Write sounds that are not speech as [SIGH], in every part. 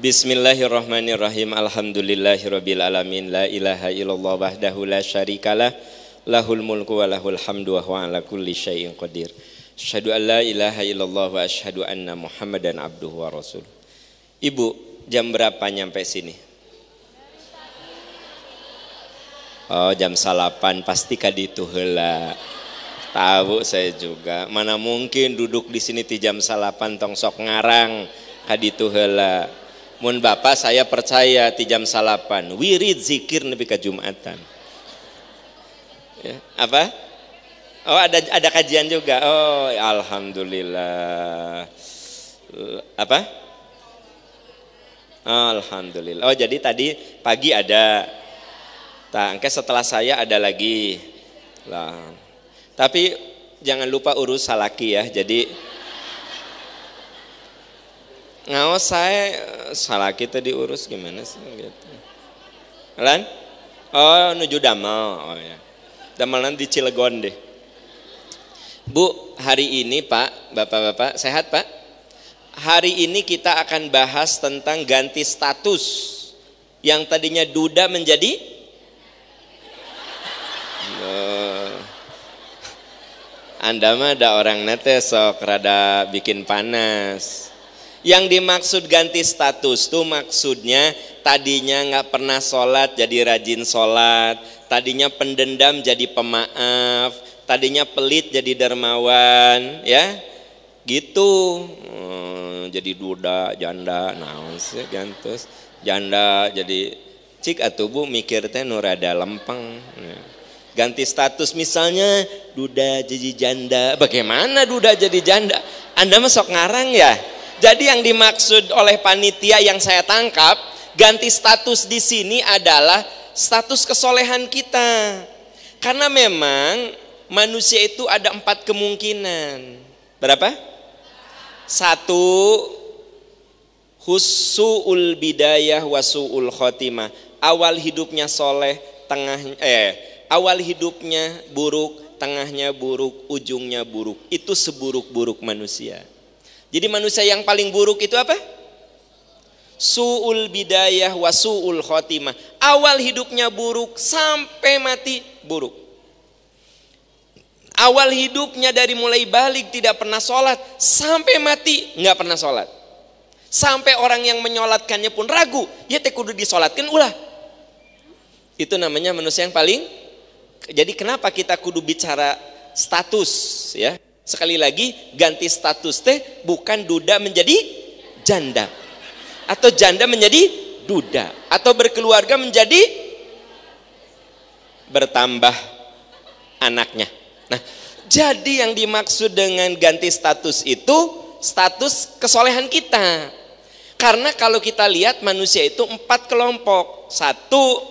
Bismillahirrahmanirrahim. Alhamdulillahirrabbilalamin. La ilaha illallah wahdahu la syarikalah. Lahul mulku wa lahul hamdu wa huwa ala kulli syai'in qadir. Asyhadu an la ilaha illallah wa asyhadu anna Muhammadan abduhu wa rasul. Ibu, jam berapa nyampe sini? Oh, jam salapan pasti kadi itu Tahu saya juga. Mana mungkin duduk di sini di jam salapan tong sok ngarang kadi itu Mun bapak saya percaya di jam salapan. Wirid zikir nabi ke Jumatan. Ya, apa? Oh ada ada kajian juga. Oh alhamdulillah. Apa? Alhamdulillah. Oh jadi tadi pagi ada. Tangke setelah saya ada lagi. Lah. Tapi jangan lupa urus salaki ya. Jadi ngawas saya salah kita diurus gimana sih gitu. Lan? Oh, nuju Damal. Oh ya. Damalan di Cilegon deh. Bu, hari ini Pak, Bapak-bapak sehat Pak? Hari ini kita akan bahas tentang ganti status yang tadinya duda menjadi Anda mah ada orang nete sok rada bikin panas. Yang dimaksud ganti status tuh maksudnya tadinya nggak pernah sholat jadi rajin sholat, tadinya pendendam jadi pemaaf, tadinya pelit jadi dermawan, ya gitu. Hmm, jadi duda, janda, naon sih gantus, janda jadi cik atau bu mikir teh nurada lempeng. Ya. Ganti status misalnya duda jadi janda, bagaimana duda jadi janda? Anda masuk ngarang ya? Jadi yang dimaksud oleh panitia yang saya tangkap, ganti status di sini adalah status kesolehan kita. Karena memang manusia itu ada empat kemungkinan. Berapa? Satu, husuul bidayah wasuul khotimah. Awal hidupnya soleh, tengah eh awal hidupnya buruk, tengahnya buruk, ujungnya buruk. Itu seburuk-buruk manusia. Jadi manusia yang paling buruk itu apa? Su'ul bidayah wa su'ul khotimah. Awal hidupnya buruk sampai mati buruk. Awal hidupnya dari mulai balik tidak pernah sholat sampai mati nggak pernah sholat. Sampai orang yang menyolatkannya pun ragu, ya teh kudu disolatkan ulah. Itu namanya manusia yang paling. Jadi kenapa kita kudu bicara status ya? Sekali lagi, ganti status teh bukan duda menjadi janda. Atau janda menjadi duda. Atau berkeluarga menjadi bertambah anaknya. Nah, jadi yang dimaksud dengan ganti status itu status kesolehan kita. Karena kalau kita lihat manusia itu empat kelompok. Satu,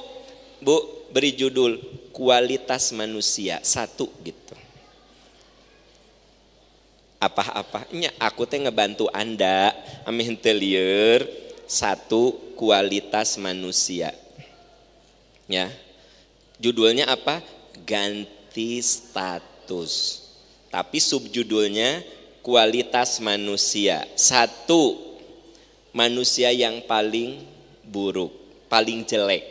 Bu, beri judul kualitas manusia. Satu gitu apa-apanya aku teh ngebantu Anda amin telieur satu kualitas manusia ya judulnya apa ganti status tapi subjudulnya kualitas manusia satu manusia yang paling buruk paling jelek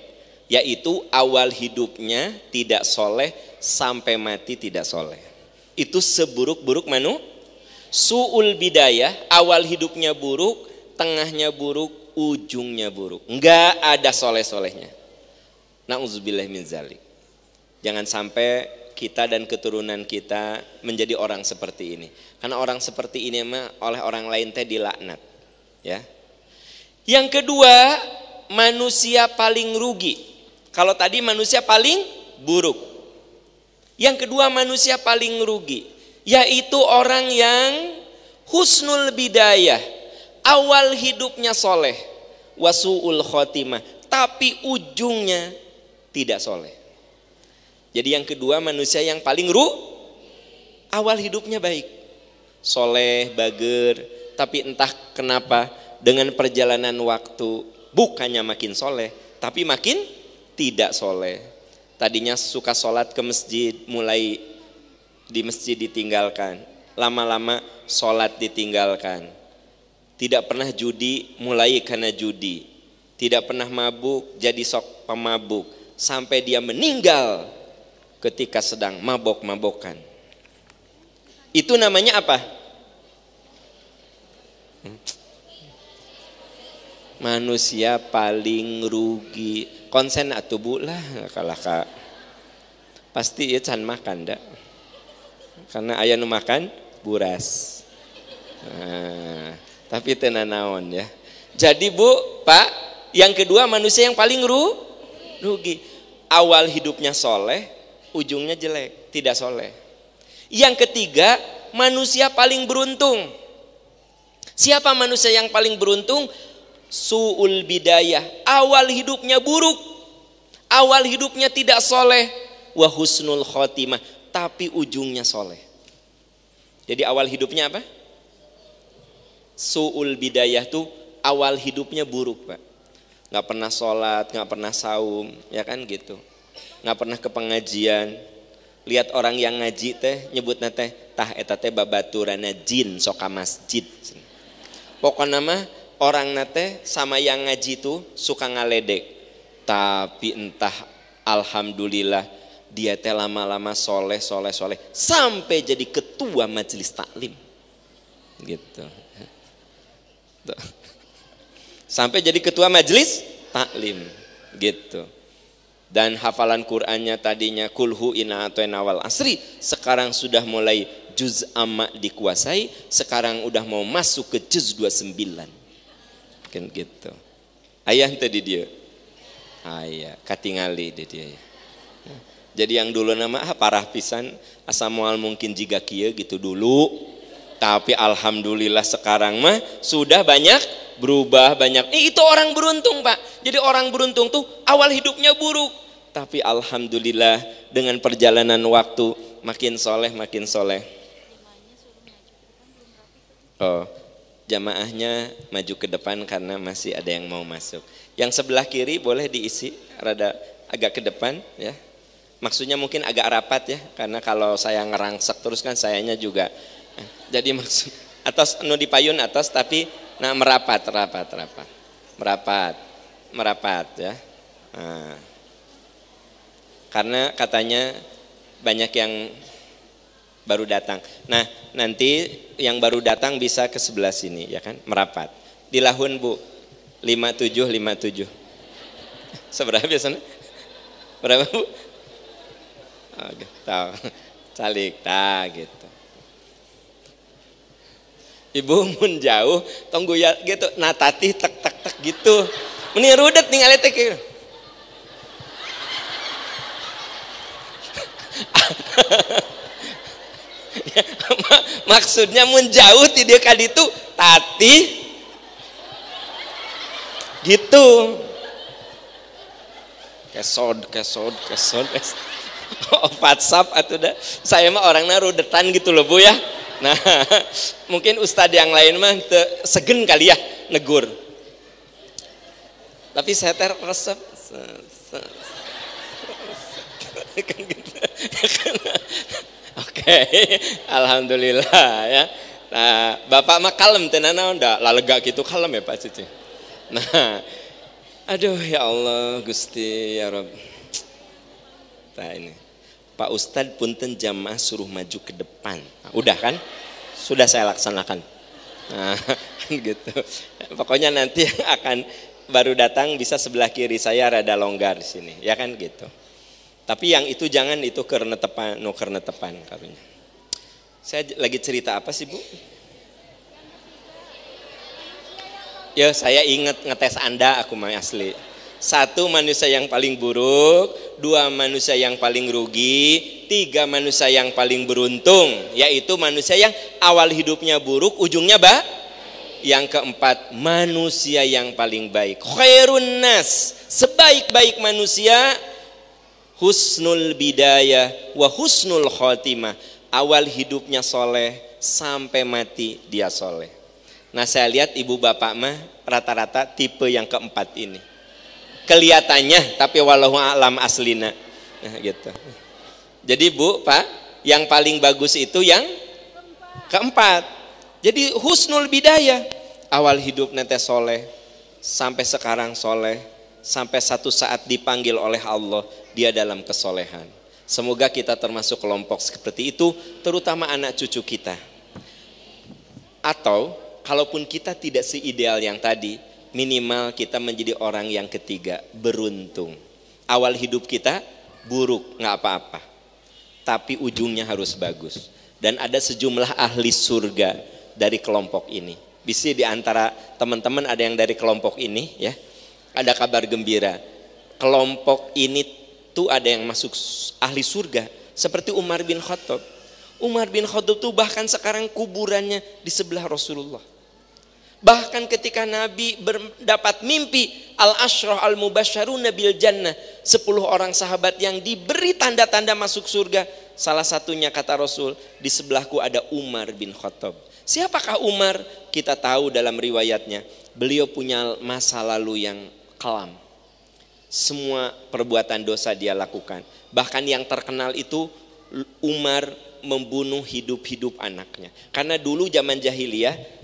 yaitu awal hidupnya tidak soleh sampai mati tidak soleh. Itu seburuk-buruk menu suul bidaya awal hidupnya buruk, tengahnya buruk, ujungnya buruk. Enggak ada soleh-solehnya. Nauzubillah min zalik. Jangan sampai kita dan keturunan kita menjadi orang seperti ini. Karena orang seperti ini mah oleh orang lain teh dilaknat, ya. Yang kedua, manusia paling rugi. Kalau tadi manusia paling buruk. Yang kedua manusia paling rugi yaitu orang yang husnul bidayah, awal hidupnya soleh, wasuul khotimah, tapi ujungnya tidak soleh. Jadi yang kedua manusia yang paling ru, awal hidupnya baik, soleh, bager, tapi entah kenapa dengan perjalanan waktu bukannya makin soleh, tapi makin tidak soleh. Tadinya suka sholat ke masjid, mulai di masjid ditinggalkan, lama-lama sholat ditinggalkan. Tidak pernah judi, mulai karena judi. Tidak pernah mabuk, jadi sok pemabuk. Sampai dia meninggal ketika sedang mabok-mabokan. Itu namanya apa? Manusia paling rugi. Konsen atau bu lah kalah kak. Pasti ya can makan dak karena ayah nu makan buras nah, tapi tenan naon ya jadi bu pak yang kedua manusia yang paling ru rugi awal hidupnya soleh ujungnya jelek tidak soleh yang ketiga manusia paling beruntung siapa manusia yang paling beruntung suul bidayah awal hidupnya buruk awal hidupnya tidak soleh Wahusnul khotimah tapi ujungnya soleh. Jadi awal hidupnya apa? Su'ul bidayah tuh awal hidupnya buruk pak. Gak pernah sholat, gak pernah saum, ya kan gitu. Gak pernah ke pengajian. Lihat orang yang ngaji teh, nyebut nate tah etate babaturana jin, soka masjid. Pokok nama orang nate sama yang ngaji tuh suka ngaledek. Tapi entah alhamdulillah dia teh lama-lama soleh soleh soleh sampai jadi ketua majelis taklim gitu Tuh. [LAUGHS] sampai jadi ketua majelis taklim gitu dan hafalan Qurannya tadinya kulhu ina atau nawal asri sekarang sudah mulai juz amma dikuasai sekarang udah mau masuk ke juz 29 kan gitu ayah tadi dia ayah katingali dia, dia jadi yang dulu nama ah parah pisan asam mual mungkin jika kia gitu dulu tapi alhamdulillah sekarang mah sudah banyak berubah banyak eh, itu orang beruntung pak jadi orang beruntung tuh awal hidupnya buruk tapi alhamdulillah dengan perjalanan waktu makin soleh makin soleh oh jamaahnya maju ke depan karena masih ada yang mau masuk yang sebelah kiri boleh diisi rada agak ke depan ya Maksudnya mungkin agak rapat ya, karena kalau saya ngerangsek terus kan sayanya juga. Jadi maksud atas nu Payun atas tapi nah merapat, rapat, rapat, merapat, merapat ya. Nah. Karena katanya banyak yang baru datang. Nah nanti yang baru datang bisa ke sebelah sini ya kan, merapat. Di lahun bu, 5757. [LAUGHS] Seberapa biasanya? Berapa bu? Oh, gitu. Calik ta gitu. Ibu mun jauh tunggu ya gitu natati tek tek tek gitu. Meni rudet ningali teh [LAUGHS] maksudnya menjauh tidak kali itu tati gitu kesod kesod kesod, kesod. WhatsApp atau dah. Saya mah orangnya rudetan gitu loh Bu ya. Nah, [LAUGHS] mungkin ustadz yang lain mah te, segen kali ya negur. Tapi saya ter resep. [LAUGHS] Kan gitu. [LAUGHS] Oke, alhamdulillah ya. Nah, bapak mah kalem tenana ndak lalega gitu kalem ya Pak Cici. Nah, aduh ya Allah Gusti ya Rob kita nah, ini. Pak Ustadz punten jamaah suruh maju ke depan. Nah, udah kan? Sudah saya laksanakan. Nah, [LAUGHS] kan gitu. Pokoknya nanti [LAUGHS] akan baru datang bisa sebelah kiri saya rada longgar di sini, ya kan gitu. Tapi yang itu jangan itu karena tepan, no karena tepan katanya Saya lagi cerita apa sih bu? Ya saya ingat ngetes anda aku mah asli. Satu manusia yang paling buruk, dua manusia yang paling rugi, tiga manusia yang paling beruntung, yaitu manusia yang awal hidupnya buruk, ujungnya ba yang keempat manusia yang paling baik khairun sebaik-baik manusia husnul bidaya, wa husnul khotimah awal hidupnya soleh sampai mati dia soleh nah saya lihat ibu bapak mah rata-rata tipe yang keempat ini kelihatannya tapi walau alam aslina nah, gitu jadi bu pak yang paling bagus itu yang keempat jadi husnul bidaya awal hidup nete soleh sampai sekarang soleh sampai satu saat dipanggil oleh Allah dia dalam kesolehan semoga kita termasuk kelompok seperti itu terutama anak cucu kita atau kalaupun kita tidak seideal yang tadi minimal kita menjadi orang yang ketiga, beruntung. Awal hidup kita buruk, nggak apa-apa. Tapi ujungnya harus bagus. Dan ada sejumlah ahli surga dari kelompok ini. Bisa di antara teman-teman ada yang dari kelompok ini ya. Ada kabar gembira. Kelompok ini tuh ada yang masuk ahli surga seperti Umar bin Khattab. Umar bin Khattab tuh bahkan sekarang kuburannya di sebelah Rasulullah Bahkan ketika Nabi mendapat mimpi al ashroh Al-Mubasharun Nabil Jannah. Sepuluh orang sahabat yang diberi tanda-tanda masuk surga. Salah satunya kata Rasul, di sebelahku ada Umar bin Khattab. Siapakah Umar? Kita tahu dalam riwayatnya. Beliau punya masa lalu yang kelam. Semua perbuatan dosa dia lakukan. Bahkan yang terkenal itu Umar membunuh hidup-hidup anaknya. Karena dulu zaman jahiliyah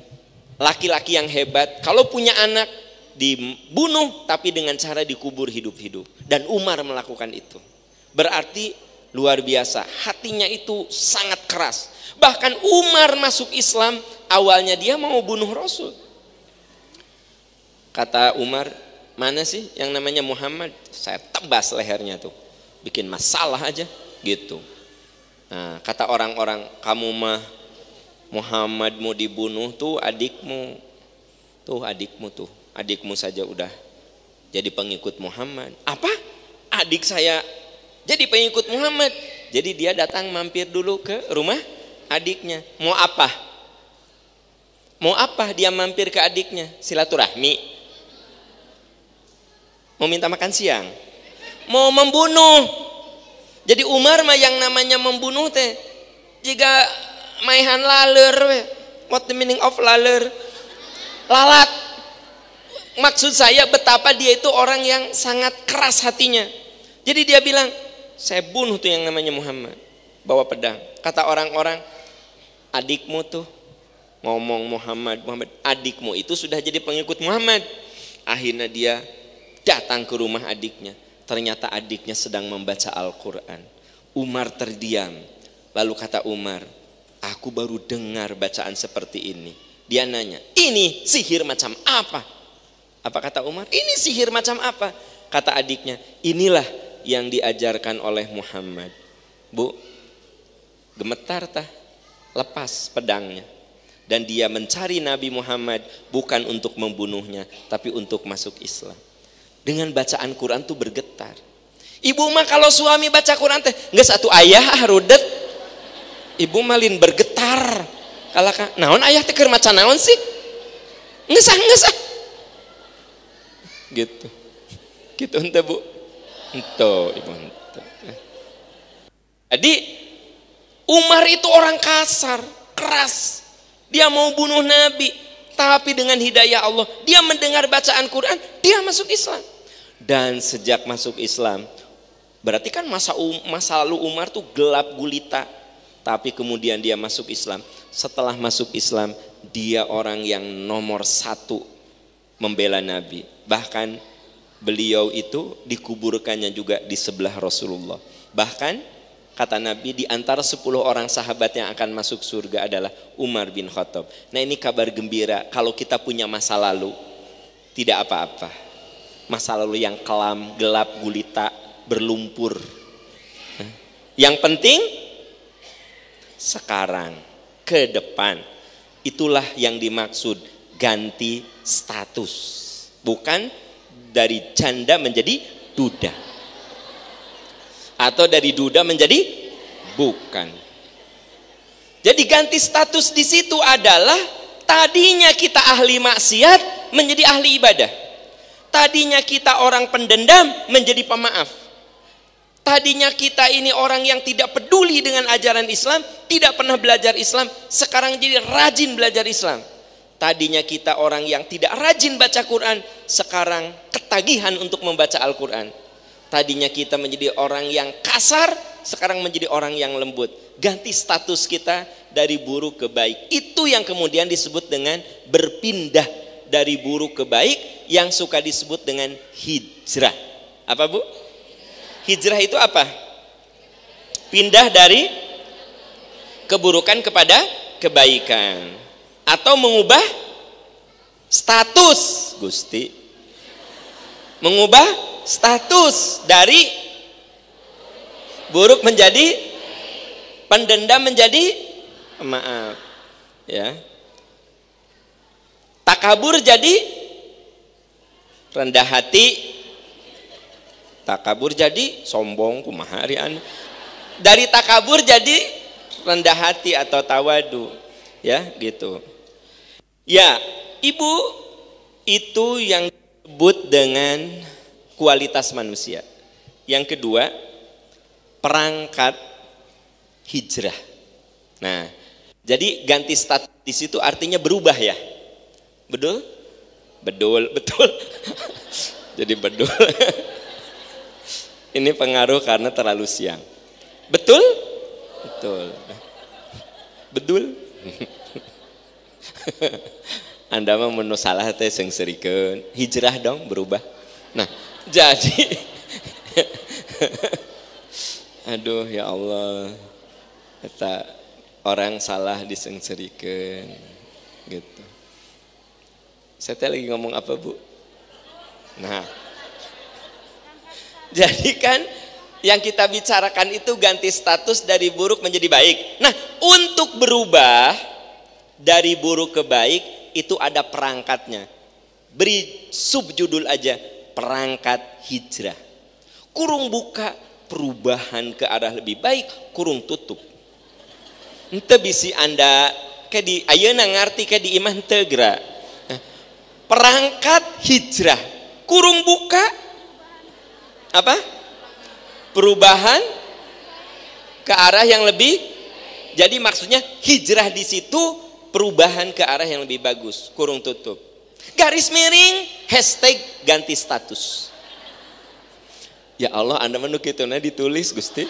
laki-laki yang hebat kalau punya anak dibunuh tapi dengan cara dikubur hidup-hidup dan Umar melakukan itu. Berarti luar biasa, hatinya itu sangat keras. Bahkan Umar masuk Islam, awalnya dia mau bunuh Rasul. Kata Umar, mana sih yang namanya Muhammad? Saya tebas lehernya tuh. Bikin masalah aja gitu. Nah, kata orang-orang, kamu mah Muhammad mau dibunuh tuh adikmu tuh adikmu tuh adikmu saja udah jadi pengikut Muhammad apa adik saya jadi pengikut Muhammad jadi dia datang mampir dulu ke rumah adiknya mau apa mau apa dia mampir ke adiknya silaturahmi mau minta makan siang mau membunuh jadi Umar mah yang namanya membunuh teh jika maihan laler we. what the meaning of laler lalat maksud saya betapa dia itu orang yang sangat keras hatinya jadi dia bilang saya bunuh tuh yang namanya Muhammad bawa pedang kata orang-orang adikmu tuh ngomong Muhammad Muhammad adikmu itu sudah jadi pengikut Muhammad akhirnya dia datang ke rumah adiknya ternyata adiknya sedang membaca Al-Quran Umar terdiam lalu kata Umar Aku baru dengar bacaan seperti ini. Dia nanya, ini sihir macam apa? Apa kata Umar? Ini sihir macam apa? Kata adiknya, inilah yang diajarkan oleh Muhammad. Bu, gemetar tah? Lepas pedangnya. Dan dia mencari Nabi Muhammad bukan untuk membunuhnya, tapi untuk masuk Islam. Dengan bacaan Quran tuh bergetar. Ibu mah kalau suami baca Quran teh nggak satu ayah rudet Ibu Malin bergetar. Kalaka, naon ayah teker macan naon sih? Ngesah, ngesah. Gitu. Gitu ente bu. Ente, ibu ente. Jadi, Umar itu orang kasar, keras. Dia mau bunuh Nabi. Tapi dengan hidayah Allah, dia mendengar bacaan Quran, dia masuk Islam. Dan sejak masuk Islam, berarti kan masa, um, masa lalu Umar tuh gelap gulita, tapi kemudian dia masuk Islam. Setelah masuk Islam, dia orang yang nomor satu membela Nabi. Bahkan beliau itu dikuburkannya juga di sebelah Rasulullah. Bahkan kata Nabi di antara 10 orang sahabat yang akan masuk surga adalah Umar bin Khattab. Nah ini kabar gembira kalau kita punya masa lalu tidak apa-apa. Masa lalu yang kelam, gelap, gulita, berlumpur. Yang penting sekarang, ke depan. Itulah yang dimaksud ganti status. Bukan dari canda menjadi duda. Atau dari duda menjadi bukan. Jadi ganti status di situ adalah tadinya kita ahli maksiat menjadi ahli ibadah. Tadinya kita orang pendendam menjadi pemaaf Tadinya kita ini orang yang tidak peduli dengan ajaran Islam, tidak pernah belajar Islam, sekarang jadi rajin belajar Islam. Tadinya kita orang yang tidak rajin baca Quran, sekarang ketagihan untuk membaca Al-Quran. Tadinya kita menjadi orang yang kasar, sekarang menjadi orang yang lembut. Ganti status kita dari buruk ke baik. Itu yang kemudian disebut dengan berpindah dari buruk ke baik yang suka disebut dengan hijrah. Apa Bu? Hijrah itu apa? Pindah dari keburukan kepada kebaikan atau mengubah status Gusti. Mengubah status dari buruk menjadi pendendam menjadi maaf ya. Takabur jadi rendah hati takabur jadi sombong kumaharian. dari takabur jadi rendah hati atau tawadu ya gitu ya ibu itu yang disebut dengan kualitas manusia yang kedua perangkat hijrah nah jadi ganti status itu artinya berubah ya betul betul [LAUGHS] betul jadi betul [LAUGHS] Ini pengaruh karena terlalu siang. Betul? Betul. Betul. [LAUGHS] Anda mah menu salah teh sing serikeun. Hijrah dong berubah. Nah, jadi [LAUGHS] Aduh ya Allah. Eta orang salah disengserikan gitu. Saya lagi ngomong apa bu? Nah, [LAUGHS] Jadi kan yang kita bicarakan itu ganti status dari buruk menjadi baik. Nah, untuk berubah dari buruk ke baik itu ada perangkatnya. Beri subjudul aja perangkat hijrah. Kurung buka perubahan ke arah lebih baik, kurung tutup. Ente bisi Anda ke di ayana ngarti ke di iman tegra. Nah, perangkat hijrah. Kurung buka apa? Perubahan ke arah yang lebih. Jadi maksudnya hijrah di situ perubahan ke arah yang lebih bagus. Kurung tutup. Garis miring, hashtag ganti status. Ya Allah, Anda menu nih ditulis, Gusti.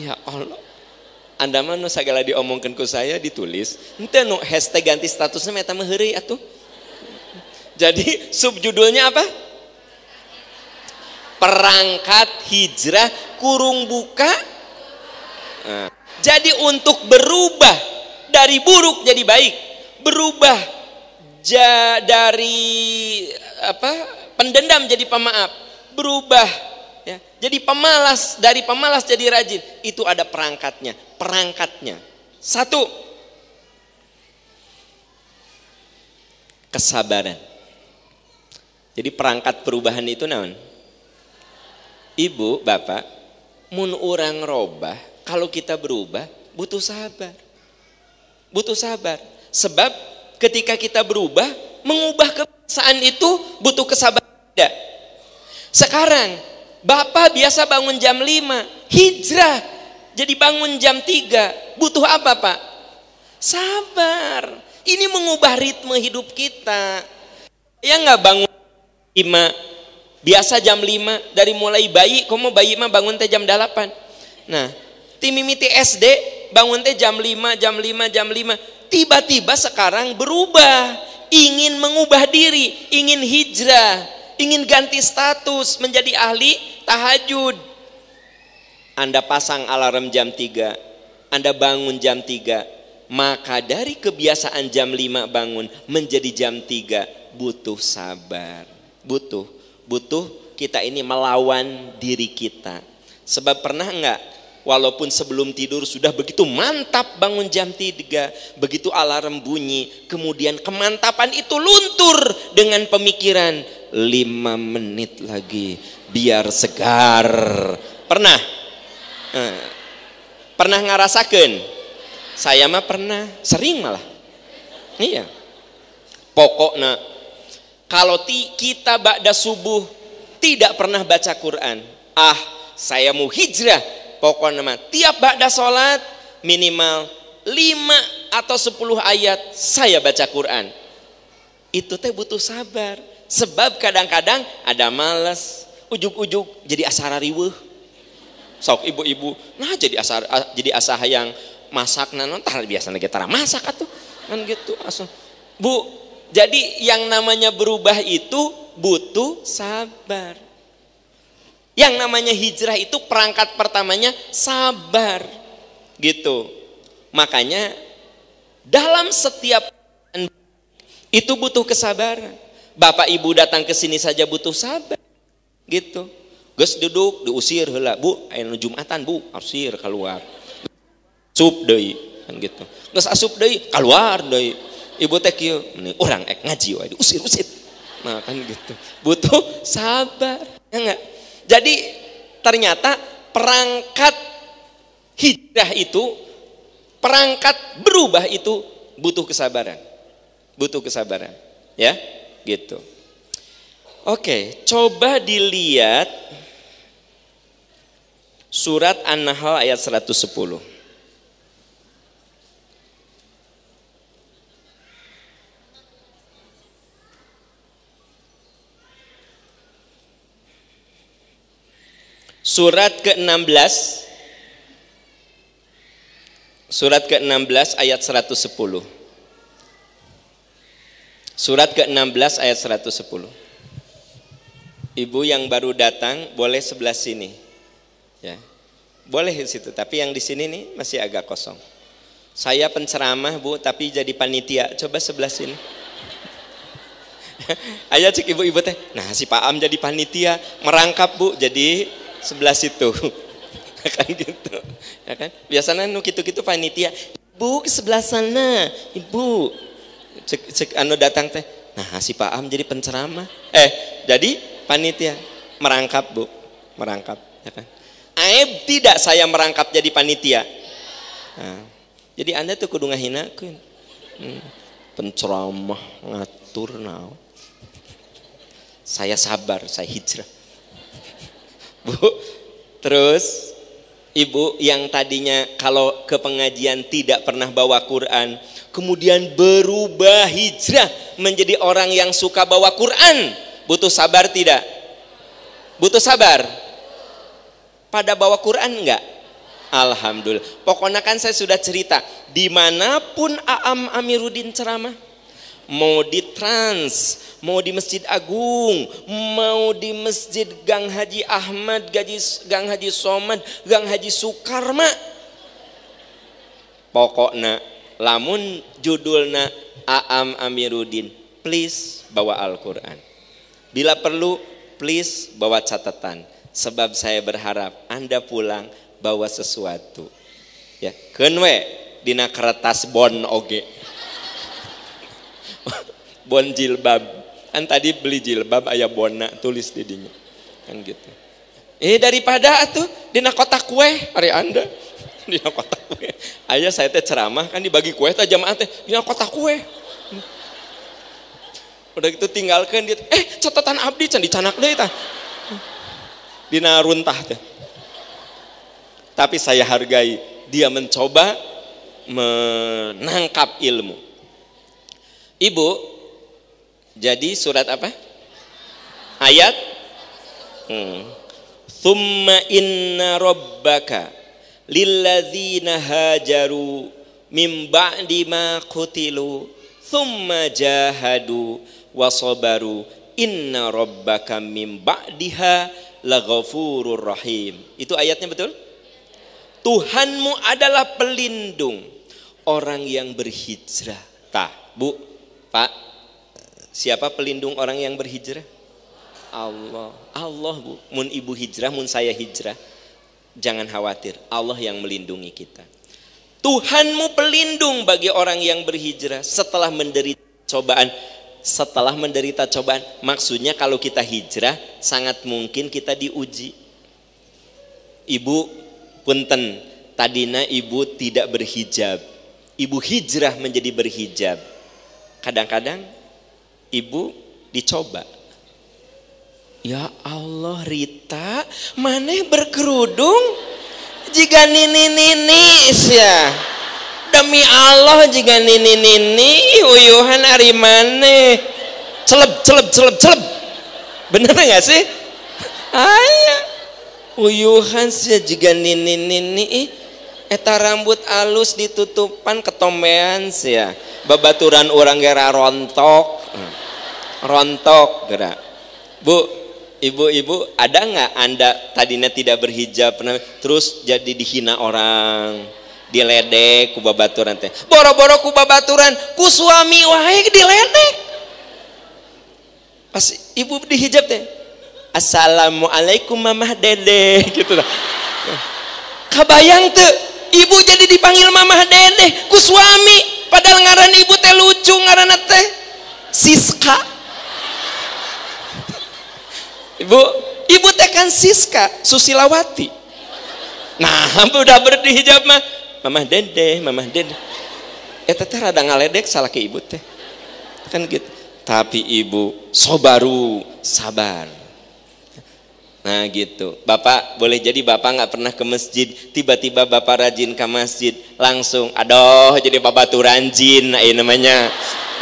Ya Allah. Anda menu segala diomongkan ke saya ditulis. Ente nu hashtag ganti statusnya meta meheuri atuh. Jadi subjudulnya apa? perangkat hijrah kurung buka nah. jadi untuk berubah dari buruk jadi baik berubah ja, dari apa pendendam jadi pemaaf berubah ya jadi pemalas dari pemalas jadi rajin itu ada perangkatnya perangkatnya satu kesabaran jadi perangkat perubahan itu namanya Ibu, bapak, mun orang robah, kalau kita berubah, butuh sabar. Butuh sabar. Sebab ketika kita berubah, mengubah kebiasaan itu butuh kesabaran. Tidak. Sekarang, bapak biasa bangun jam 5, hijrah. Jadi bangun jam 3, butuh apa pak? Sabar. Ini mengubah ritme hidup kita. Ya nggak bangun 5, biasa jam 5 dari mulai bayi kamu bayi mah bangun teh jam 8 nah timimiti SD bangun teh jam 5 jam 5 jam 5 tiba-tiba sekarang berubah ingin mengubah diri ingin hijrah ingin ganti status menjadi ahli tahajud anda pasang alarm jam 3 anda bangun jam 3 maka dari kebiasaan jam 5 bangun menjadi jam 3 butuh sabar butuh butuh kita ini melawan diri kita. Sebab pernah enggak walaupun sebelum tidur sudah begitu mantap bangun jam tiga, begitu alarm bunyi, kemudian kemantapan itu luntur dengan pemikiran lima menit lagi biar segar. Pernah? Eh, pernah ngerasakan? Saya mah pernah, sering malah. Iya. Pokoknya kalau kita bakda subuh tidak pernah baca Quran, ah saya mau hijrah. Pokoknya mah tiap bakda sholat minimal lima atau sepuluh ayat saya baca Quran. Itu teh butuh sabar. Sebab kadang-kadang ada males, ujuk-ujuk jadi asara riweh Sok ibu-ibu, nah jadi asar jadi asah yang masak nah, nah biasa biasanya kita masak atuh. Kan gitu asuh. Bu, jadi yang namanya berubah itu butuh sabar. Yang namanya hijrah itu perangkat pertamanya sabar. Gitu. Makanya dalam setiap itu butuh kesabaran. Bapak Ibu datang ke sini saja butuh sabar. Gitu. Gus duduk diusir heula, Bu, aya Jumatan, Bu, usir keluar. Sup deui kan gitu. Geus asup deui, keluar deui ibu teh kieu orang ek ngaji wae usir usir nah kan gitu butuh sabar ya enggak jadi ternyata perangkat hijrah itu perangkat berubah itu butuh kesabaran butuh kesabaran ya gitu Oke, coba dilihat surat An-Nahl ayat 110. Surat ke-16 Surat ke-16 ayat 110. Surat ke-16 ayat 110. Ibu yang baru datang boleh sebelah sini. Ya. Boleh di situ, tapi yang di sini nih masih agak kosong. Saya penceramah, Bu, tapi jadi panitia. Coba sebelah sini. [LAUGHS] Ayo cek ibu-ibu teh. Nah, si Pak Am jadi panitia, merangkap, Bu. Jadi sebelah situ [LAUGHS] ya kan gitu ya kan biasanya nu gitu gitu panitia bu ke sebelah sana ibu cek cek anu datang teh nah si Pak Am jadi penceramah eh jadi panitia merangkap bu merangkap ya kan aib tidak saya merangkap jadi panitia nah, jadi anda tuh kudu ngahinakun hmm. penceramah ngatur nah saya sabar saya hijrah Bu, terus ibu yang tadinya kalau ke pengajian tidak pernah bawa Quran, kemudian berubah hijrah menjadi orang yang suka bawa Quran. Butuh sabar tidak? Butuh sabar. Pada bawa Quran enggak? Alhamdulillah. Pokoknya kan saya sudah cerita, dimanapun Aam Amiruddin ceramah, mau di Trans, mau di Masjid Agung, mau di Masjid Gang Haji Ahmad, Gang Haji Somad, Gang Haji Sukarma. pokoknya lamun judulnya Aam Amiruddin, please bawa Al-Quran. Bila perlu, please bawa catatan. Sebab saya berharap Anda pulang bawa sesuatu. Ya, kenwe dina kertas bon oge bon jilbab kan tadi beli jilbab ayah bona tulis di dinya kan gitu eh daripada tuh dina kota kue hari anda [LAUGHS] dina kota kue ayah saya teh ceramah kan dibagi kue teh jamaah teh dina kota kue udah gitu tinggalkan dia eh catatan abdi can canak deh ta dina runtah teh tapi saya hargai dia mencoba menangkap ilmu ibu jadi surat apa? Ayat hmm. Thumma inna rabbaka lilladzina hajaru min ba'di ma qutilu thumma jahadu wasobaru inna rabbaka min ba'diha laghafurur rahim. Itu ayatnya betul? Tuhanmu adalah pelindung orang yang berhijrah. Tah, Bu, Pak, Siapa pelindung orang yang berhijrah? Allah. Allah bu. Mun ibu hijrah, mun saya hijrah. Jangan khawatir. Allah yang melindungi kita. Tuhanmu pelindung bagi orang yang berhijrah setelah menderita cobaan. Setelah menderita cobaan, maksudnya kalau kita hijrah, sangat mungkin kita diuji. Ibu punten, tadina ibu tidak berhijab. Ibu hijrah menjadi berhijab. Kadang-kadang ibu dicoba. Ya Allah Rita, mana berkerudung jika nini sih ya. Demi Allah jika nini nini uyuhan hari mana? Celeb celeb celeb celeb. Bener gak sih? Ayah, Uyuhan sih ya, jika nini nini eta rambut alus ditutupan ketombean sih ya. Babaturan orang gara rontok. Hmm rontok gerak bu ibu-ibu ada nggak anda tadinya tidak berhijab terus jadi dihina orang diledek kubah baturan teh boro-boro kubah baturan, ku suami wahai diledek pas ibu dihijab teh assalamualaikum mamah dede [LAUGHS] gitu lah kabayang tuh ibu jadi dipanggil mamah dede ku suami padahal ngaran ibu teh lucu ngaran teh Siska Ibu, ibu tekan Siska Susilawati. Nah, udah berdihijab mah. Mama dede, mama dede. Eh teteh rada ngaledek salah ke ibu teh. Kan gitu. Tapi ibu sobaru sabar. Nah gitu. Bapak boleh jadi bapak nggak pernah ke masjid. Tiba-tiba bapak rajin ke masjid. Langsung aduh jadi bapak turanjin. Nah, ini namanya.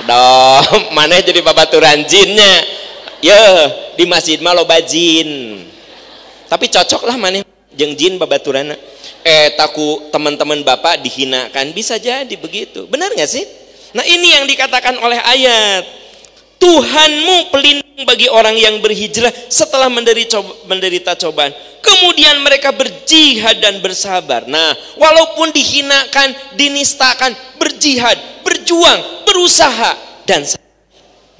Aduh [LAUGHS] mana jadi bapak turanjinnya ya di masjid malo bajin, tapi cocok lah mana jeng jin babaturan eh taku teman-teman bapak dihinakan bisa jadi begitu benar nggak sih nah ini yang dikatakan oleh ayat Tuhanmu pelindung bagi orang yang berhijrah setelah menderita, menderita cobaan kemudian mereka berjihad dan bersabar nah walaupun dihinakan dinistakan berjihad berjuang berusaha dan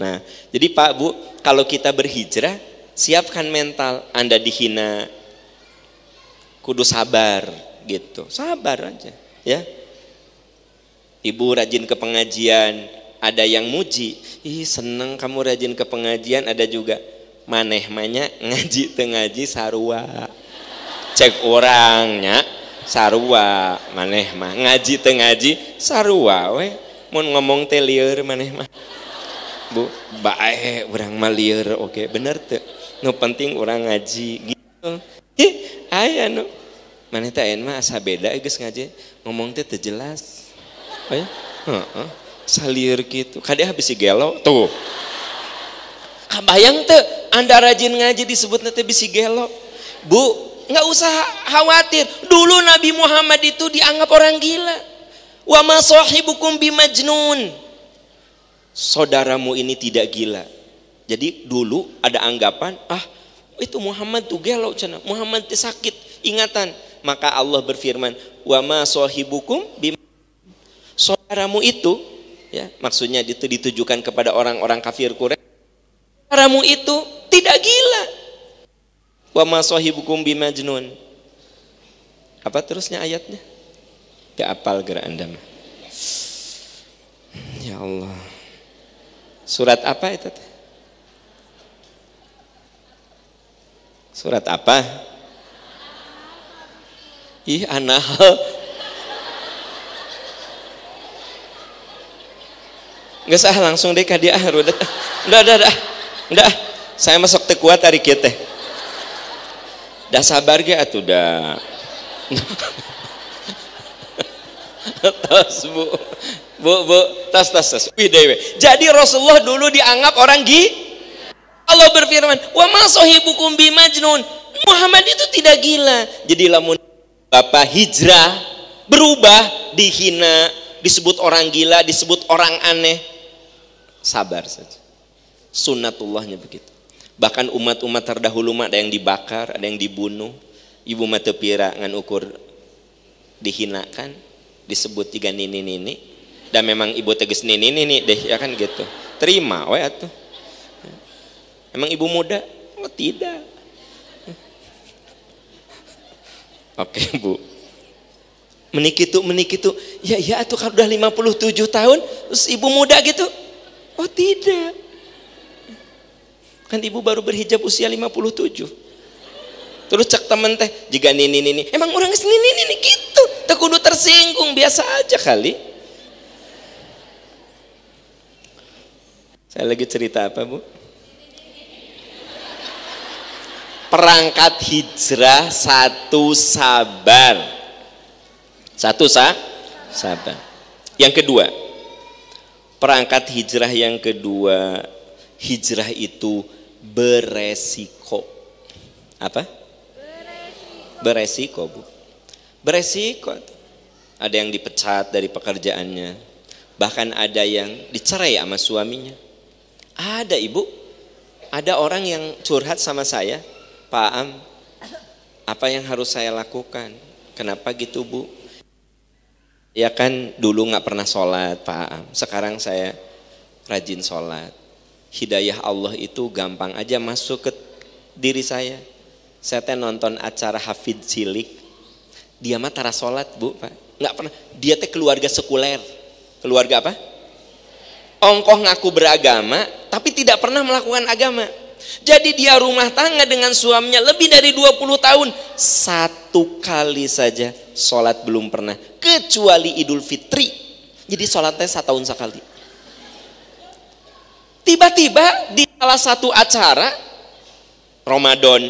nah jadi Pak Bu, kalau kita berhijrah, siapkan mental Anda dihina. Kudu sabar gitu. Sabar aja, ya. Ibu rajin ke pengajian, ada yang muji, ih seneng kamu rajin ke pengajian, ada juga maneh manya [LAUGHS] ngaji tengaji sarua. Cek orangnya sarua maneh mah ngaji tengaji sarua we mau ngomong teh liur maneh mah. Bu baik orang malir oke okay. bener tuh no penting orang ngaji gitu ih ayah no mana tak mah asa beda guys ngaji ngomong teh terjelas oh ya salir gitu kadang habis si gelo tuh yang tuh anda rajin ngaji disebut nanti bisi gelo bu nggak usah khawatir dulu Nabi Muhammad itu dianggap orang gila wa masohi bukum bimajnun saudaramu ini tidak gila. Jadi dulu ada anggapan, ah itu Muhammad tuh gelo cina, Muhammad tuh sakit, ingatan. Maka Allah berfirman, wa ma sohibukum bim saudaramu itu, ya maksudnya itu ditujukan kepada orang-orang kafir Quraisy. Saudaramu itu tidak gila. Wa ma sohibukum bimajnun. Apa terusnya ayatnya? Gak apal gerak anda. Ya Allah. Surat apa itu? Surat apa? Ih, anak. Nggak sah langsung deh kadia haru. Udah, udah, udah. Udah, saya masuk tekuat hari kita. Dah sabar gak atau dah. [LAUGHS] Tos bu. Bu, bu, tas, tas, tas. Wih, dewe. Jadi Rasulullah dulu dianggap orang gi. Allah berfirman, wa masohibukum bimajnun. Muhammad itu tidak gila. Jadi lamun Bapak hijrah berubah dihina, disebut orang gila, disebut orang aneh. Sabar saja. sunatullahnya begitu. Bahkan umat-umat terdahulu ada yang dibakar, ada yang dibunuh. Ibu mata pira ngan ukur dihinakan, disebut tiga nini-nini dan memang ibu teges nini nini deh ya kan gitu terima we tuh emang ibu muda oh tidak oke okay, bu menikitu menikitu ya ya tuh kalau udah 57 tahun terus ibu muda gitu oh tidak kan ibu baru berhijab usia 57 terus cek temen teh jika nini nini emang orang nini nini gitu tekudu tersinggung biasa aja kali Saya lagi cerita apa Bu? Perangkat hijrah satu sabar. Satu sa sabar. Yang kedua, perangkat hijrah yang kedua, hijrah itu beresiko. Apa? Beresiko, Bu. Beresiko. Ada yang dipecat dari pekerjaannya, bahkan ada yang dicerai sama suaminya ada ibu, ada orang yang curhat sama saya, Pak Am, apa yang harus saya lakukan? Kenapa gitu bu? Ya kan dulu nggak pernah sholat Pak Am, sekarang saya rajin sholat. Hidayah Allah itu gampang aja masuk ke diri saya. Saya teh nonton acara Hafid Silik, dia mah tara sholat bu Pak, nggak pernah. Dia teh keluarga sekuler, keluarga apa? ongkoh ngaku beragama tapi tidak pernah melakukan agama. Jadi dia rumah tangga dengan suaminya lebih dari 20 tahun. Satu kali saja sholat belum pernah. Kecuali idul fitri. Jadi sholatnya satu tahun sekali. Tiba-tiba di salah satu acara Ramadan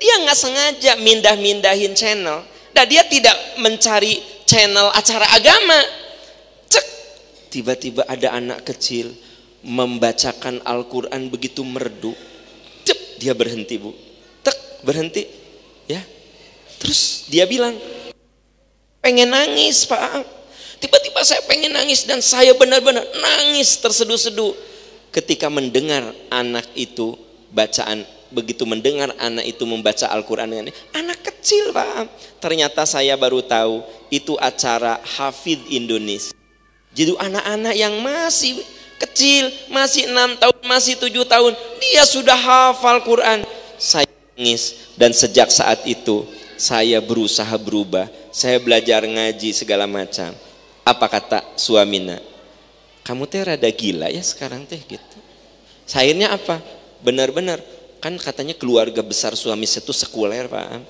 dia nggak sengaja mindah-mindahin channel dan dia tidak mencari channel acara agama tiba-tiba ada anak kecil membacakan Al-Quran begitu merdu, cep, dia berhenti bu, tek berhenti, ya. Terus dia bilang, pengen nangis Pak Tiba-tiba saya pengen nangis dan saya benar-benar nangis terseduh-seduh. Ketika mendengar anak itu bacaan begitu mendengar anak itu membaca Al-Quran dengan anak kecil pak ternyata saya baru tahu itu acara Hafid Indonesia jadi anak-anak yang masih kecil, masih enam tahun, masih tujuh tahun, dia sudah hafal Quran. Saya nangis dan sejak saat itu saya berusaha berubah. Saya belajar ngaji segala macam. Apa kata suamina? Kamu teh rada gila ya sekarang teh gitu. Sayangnya apa? Benar-benar kan katanya keluarga besar suami saya itu sekuler pak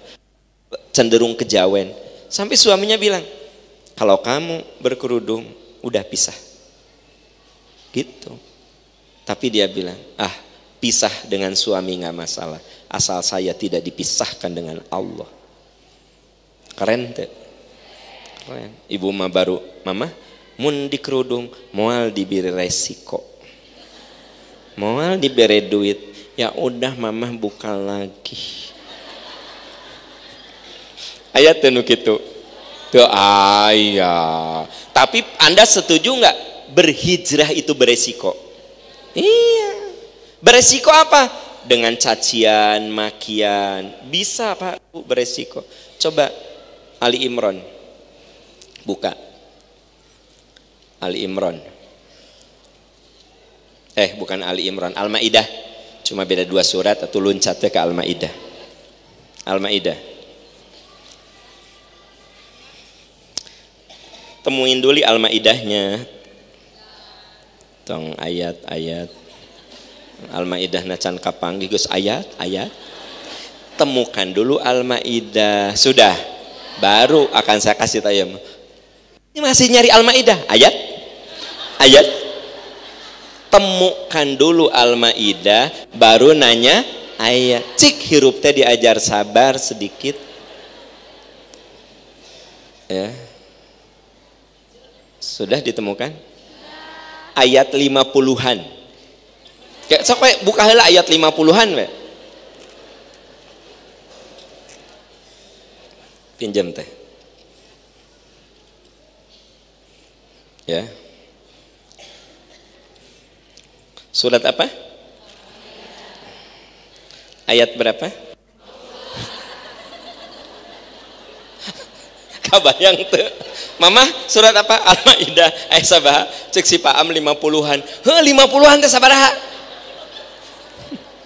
cenderung kejawen sampai suaminya bilang kalau kamu berkerudung udah pisah. Gitu. Tapi dia bilang, ah pisah dengan suami nggak masalah. Asal saya tidak dipisahkan dengan Allah. Keren tuh. Keren. Ibu mah baru, mama mun di kerudung mual diberi resiko. Mual diberi duit. Ya udah mama buka lagi. Ayat tenuk gitu ke ayah. Tapi Anda setuju nggak berhijrah itu beresiko? Iya. Beresiko apa? Dengan cacian, makian. Bisa Pak Bu beresiko. Coba Ali Imron. Buka. Ali Imron. Eh bukan Ali Imron, Al-Ma'idah. Cuma beda dua surat atau luncatnya ke Al-Ma'idah. Al-Ma'idah. temuin dulu Al-Maidahnya. Tong ayat-ayat. Al-Maidah nacan kapang gus ayat-ayat. Temukan dulu Al-Maidah. Sudah. Baru akan saya kasih tahu. Ya, Ini masih nyari Al-Maidah. Ayat. Ayat. Temukan dulu Al-Maidah, baru nanya ayat. Cik hirup teh diajar sabar sedikit. Ya sudah ditemukan? Ayat 50-an. Kayak sok buka ayat 50-an we. Pinjam teh. Ya. Surat apa? Ayat berapa? [LAUGHS] Kabayang tuh. Mama surat apa? [LAUGHS] Al-Maidah ayat eh, sabaha. Cek si Pak Am 50-an. Heuh 50-an teh sabaraha?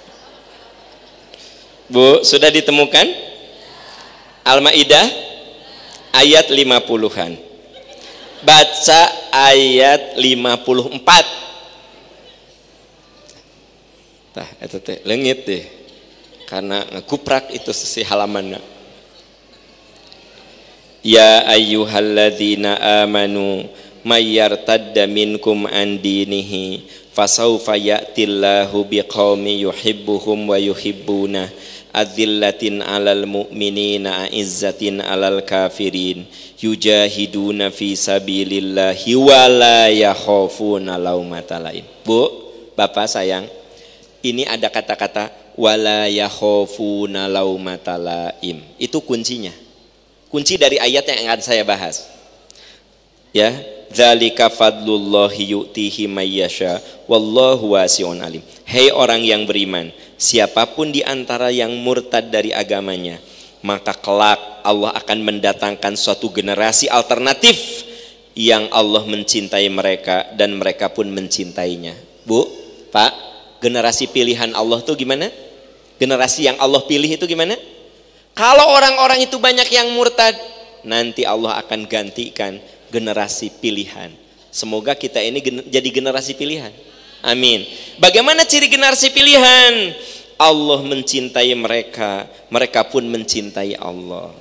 [LAUGHS] Bu, sudah ditemukan? Al-Maidah ayat lima puluhan. Baca ayat lima 54. Tah, itu teh lengit deh. Karena ngekuprak itu sisi halamannya. Ya ayyuhalladzina amanu mayyartadda minkum an dinihi fasawfa ya'tillahu biqaumi yuhibbuhum wa yuhibbuna adillatin alal mu'minina izzatin alal kafirin yujahiduna fi sabilillahi wa la yakhafuna laumata lain. Bu, Bapak sayang, ini ada kata-kata wala yakhafuna laumata laim. Itu kuncinya kunci dari ayat yang akan saya bahas. Ya, zalika fadlullahi yu'tihi mayyasha wallahu wasi'un alim. Hei orang yang beriman, siapapun di antara yang murtad dari agamanya, maka kelak Allah akan mendatangkan suatu generasi alternatif yang Allah mencintai mereka dan mereka pun mencintainya. Bu, Pak, generasi pilihan Allah tuh gimana? Generasi yang Allah pilih itu gimana? Kalau orang-orang itu banyak yang murtad, nanti Allah akan gantikan generasi pilihan. Semoga kita ini gen jadi generasi pilihan. Amin. Bagaimana ciri generasi pilihan? Allah mencintai mereka, mereka pun mencintai Allah.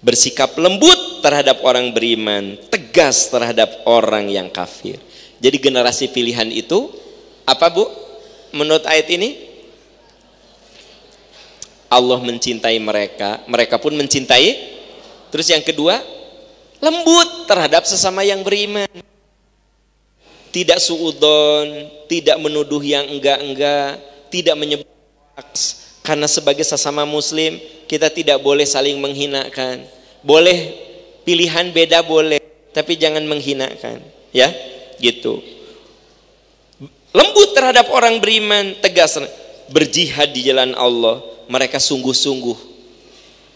Bersikap lembut terhadap orang beriman, tegas terhadap orang yang kafir. Jadi generasi pilihan itu apa, Bu? Menurut ayat ini Allah mencintai mereka, mereka pun mencintai. Terus yang kedua, lembut terhadap sesama yang beriman. Tidak suudon, tidak menuduh yang enggak-enggak, tidak menyebut karena sebagai sesama muslim kita tidak boleh saling menghinakan. Boleh pilihan beda boleh, tapi jangan menghinakan, ya. Gitu. Lembut terhadap orang beriman, tegas berjihad di jalan Allah mereka sungguh-sungguh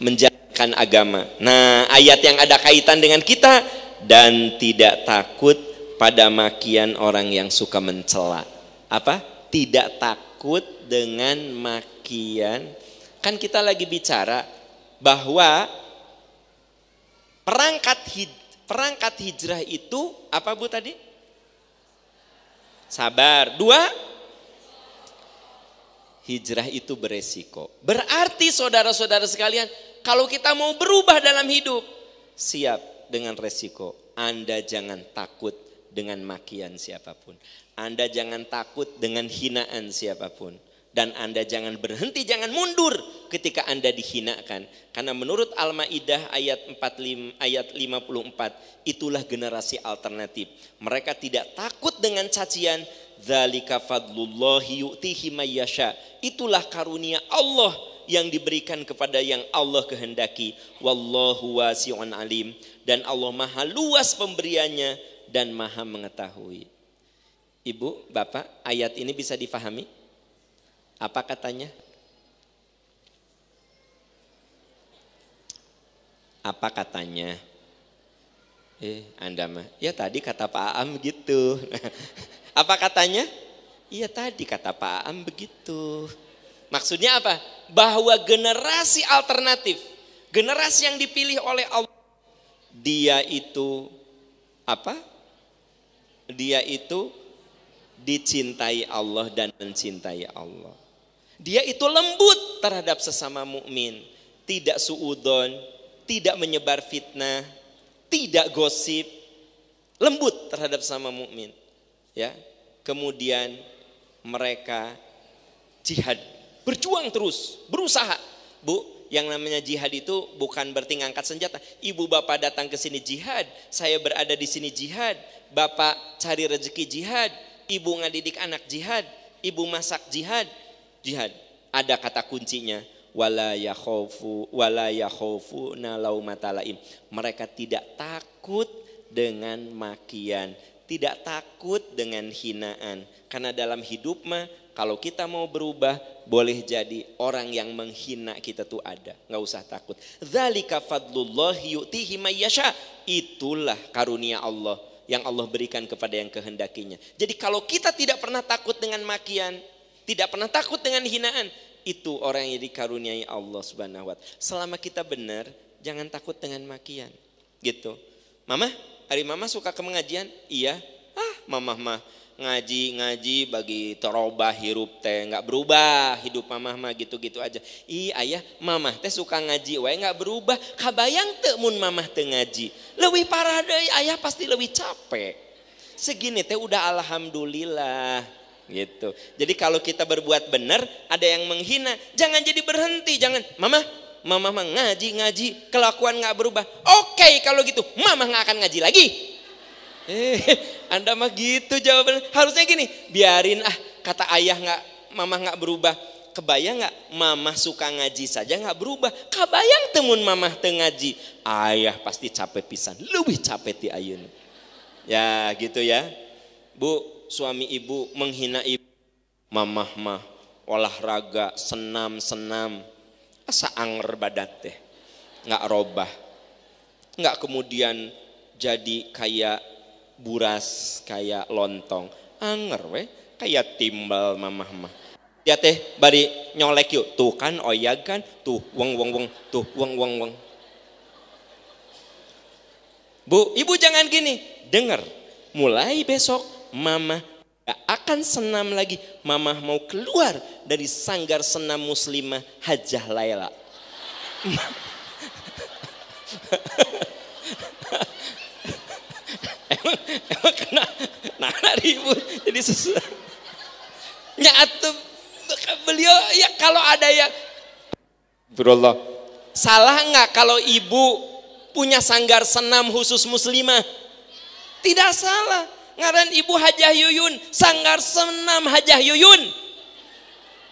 menjalankan agama. Nah, ayat yang ada kaitan dengan kita dan tidak takut pada makian orang yang suka mencela. Apa? Tidak takut dengan makian. Kan kita lagi bicara bahwa perangkat hid, perangkat hijrah itu apa Bu tadi? Sabar. Dua, hijrah itu beresiko. Berarti saudara-saudara sekalian, kalau kita mau berubah dalam hidup, siap dengan resiko. Anda jangan takut dengan makian siapapun. Anda jangan takut dengan hinaan siapapun. Dan Anda jangan berhenti, jangan mundur ketika Anda dihinakan. Karena menurut Al-Ma'idah ayat, 45, ayat 54, itulah generasi alternatif. Mereka tidak takut dengan cacian, Zalika fadlullahi yu'tihi mayyasha. Itulah karunia Allah yang diberikan kepada yang Allah kehendaki. Wallahu wasi'un alim. Dan Allah maha luas pemberiannya dan maha mengetahui. Ibu, Bapak, ayat ini bisa difahami? Apa katanya? Apa katanya? Eh, Anda mah. Ya tadi kata Pak Am gitu. [LAUGHS] Apa katanya? Iya tadi kata Pak Am begitu. Maksudnya apa? Bahwa generasi alternatif, generasi yang dipilih oleh Allah, dia itu apa? Dia itu dicintai Allah dan mencintai Allah. Dia itu lembut terhadap sesama mukmin, tidak suudon, tidak menyebar fitnah, tidak gosip, lembut terhadap sesama mukmin ya kemudian mereka jihad berjuang terus berusaha bu yang namanya jihad itu bukan berarti ngangkat senjata ibu bapak datang ke sini jihad saya berada di sini jihad bapak cari rezeki jihad ibu ngadidik anak jihad ibu masak jihad jihad ada kata kuncinya wala yakhofu wala yakhofu mereka tidak takut dengan makian tidak takut dengan hinaan. Karena dalam hidup mah kalau kita mau berubah boleh jadi orang yang menghina kita tuh ada. Nggak usah takut. Zalika fadlullah yu'tihi mayyasha. Itulah karunia Allah yang Allah berikan kepada yang kehendakinya. Jadi kalau kita tidak pernah takut dengan makian, tidak pernah takut dengan hinaan, itu orang yang dikaruniai Allah Subhanahu wa taala. Selama kita benar, jangan takut dengan makian. Gitu. Mama, hari mama suka ke pengajian? Iya. Ah, mama mah ngaji-ngaji bagi terubah hirup teh nggak berubah hidup mama mah gitu-gitu aja iya ayah mama teh suka ngaji wae nggak berubah kabayang teh mun mama teh ngaji lebih parah deh ayah pasti lebih capek segini teh udah alhamdulillah gitu jadi kalau kita berbuat benar ada yang menghina jangan jadi berhenti jangan mama mama mengaji ngaji kelakuan nggak berubah. Oke okay, kalau gitu, mama nggak akan ngaji lagi. Eh, [LAUGHS] anda mah gitu jawaban. Harusnya gini, biarin ah kata ayah nggak, mama nggak berubah. Kebayang nggak, mama suka ngaji saja nggak berubah. Kebayang temun mama tengaji, ayah pasti capek pisan, lebih capek ti ayun. Ya gitu ya, bu suami ibu menghina ibu, Mama mah olahraga senam senam Asa anger badat teh. Nggak robah. Nggak kemudian jadi kayak buras, kayak lontong. Anger weh, kayak timbal mamah mah. Ya teh bari nyolek yuk. Tuh kan oyag oh kan, tuh wong wong wong, tuh wong wong wong. Bu, ibu jangan gini. Dengar, mulai besok mama Gak akan senam lagi. Mama mau keluar dari sanggar senam muslimah Hajah Laila. [LAUGHS] emang, emang kena nah, nah jadi sesuatu. Nyatu beliau ya kalau ada yang Astagfirullah. Salah nggak kalau ibu punya sanggar senam khusus muslimah? Tidak salah ngaran Ibu Hajah Yuyun sanggar senam Hajah Yuyun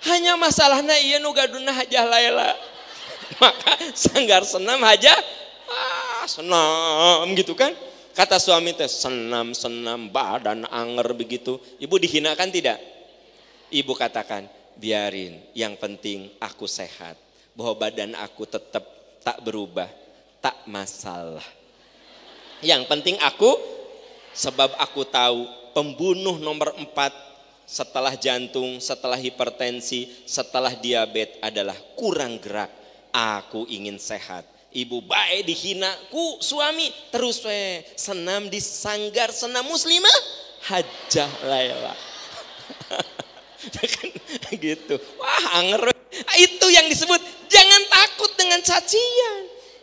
hanya masalahnya iya nu gaduna Hajah Laila [LAUGHS] maka sanggar senam Hajah ah, senam gitu kan kata suami teh senam senam badan anger begitu ibu dihinakan tidak ibu katakan biarin yang penting aku sehat bahwa badan aku tetap tak berubah tak masalah yang penting aku Sebab aku tahu pembunuh nomor empat setelah jantung, setelah hipertensi, setelah diabetes adalah kurang gerak. Aku ingin sehat. Ibu baik dihina, ku suami terus we eh, senam di sanggar senam muslimah hajah layla. [LAUGHS] Ya kan? gitu. Wah, anger. Itu yang disebut jangan takut dengan cacian.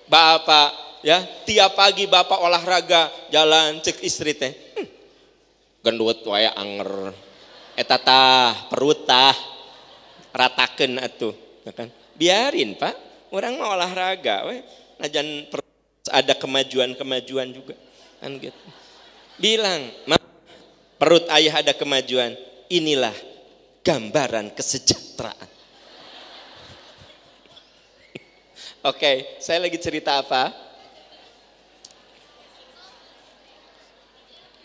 Bapak ya tiap pagi bapak olahraga jalan cek istri teh hmm. gendut waya anger eh, perut tah ratakan atuh ya kan biarin pak orang mau olahraga we najan ada kemajuan-kemajuan juga kan gitu bilang perut ayah ada kemajuan inilah gambaran kesejahteraan [LAUGHS] Oke, okay, saya lagi cerita apa?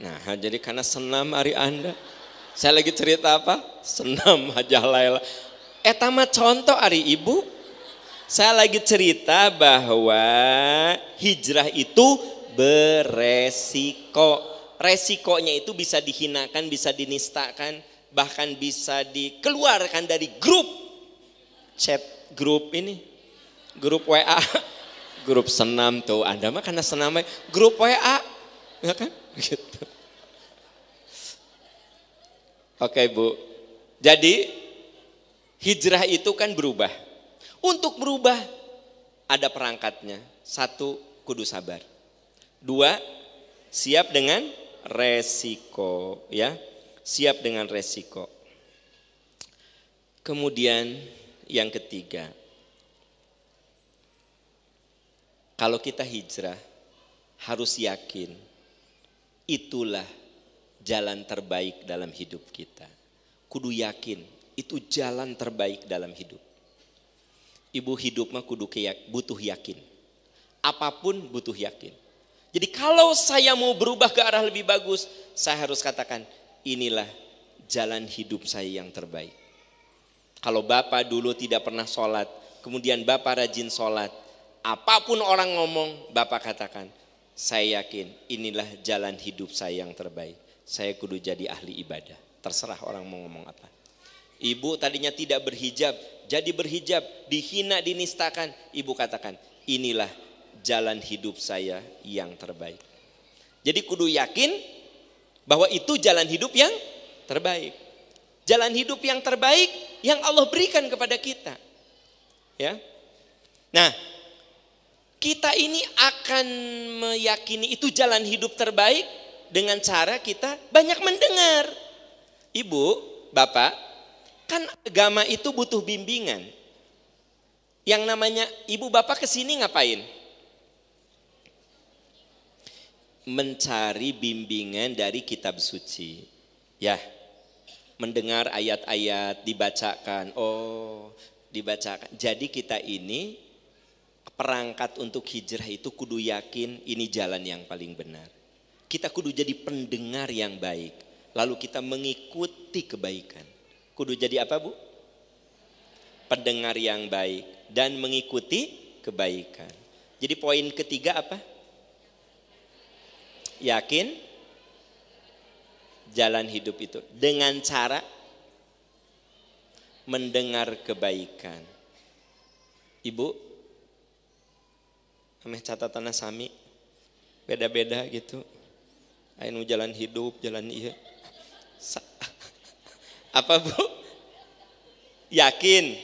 Nah, jadi karena senam hari Anda. Saya lagi cerita apa? Senam Hajah Laila. Eh, tama contoh hari ibu. Saya lagi cerita bahwa hijrah itu beresiko. Resikonya itu bisa dihinakan, bisa dinistakan, bahkan bisa dikeluarkan dari grup chat grup ini. Grup WA, grup senam tuh. Anda mah karena senamnya grup WA, ya kan? Gitu. Oke Bu. Jadi hijrah itu kan berubah. Untuk berubah ada perangkatnya. Satu, kudu sabar. Dua, siap dengan resiko. ya Siap dengan resiko. Kemudian yang ketiga. Kalau kita hijrah harus yakin itulah jalan terbaik dalam hidup kita. Kudu yakin itu jalan terbaik dalam hidup. Ibu hidup mah kudu keyak, butuh yakin. Apapun butuh yakin. Jadi kalau saya mau berubah ke arah lebih bagus, saya harus katakan inilah jalan hidup saya yang terbaik. Kalau Bapak dulu tidak pernah sholat, kemudian Bapak rajin sholat, apapun orang ngomong, Bapak katakan, saya yakin inilah jalan hidup saya yang terbaik saya kudu jadi ahli ibadah. Terserah orang mau ngomong apa. Ibu tadinya tidak berhijab, jadi berhijab, dihina, dinistakan. Ibu katakan, inilah jalan hidup saya yang terbaik. Jadi kudu yakin bahwa itu jalan hidup yang terbaik. Jalan hidup yang terbaik yang Allah berikan kepada kita. Ya. Nah, kita ini akan meyakini itu jalan hidup terbaik dengan cara kita banyak mendengar. Ibu, Bapak, kan agama itu butuh bimbingan. Yang namanya ibu bapak kesini ngapain? Mencari bimbingan dari kitab suci. Ya. Mendengar ayat-ayat dibacakan. Oh, dibacakan. Jadi kita ini perangkat untuk hijrah itu kudu yakin ini jalan yang paling benar. Kita kudu jadi pendengar yang baik. Lalu kita mengikuti kebaikan. Kudu jadi apa bu? Pendengar yang baik. Dan mengikuti kebaikan. Jadi poin ketiga apa? Yakin jalan hidup itu. Dengan cara mendengar kebaikan. Ibu, ameh catatan Sami, beda-beda gitu. Ayo jalan hidup, jalan iya. Sa [LAUGHS] Apa bu? Yakin.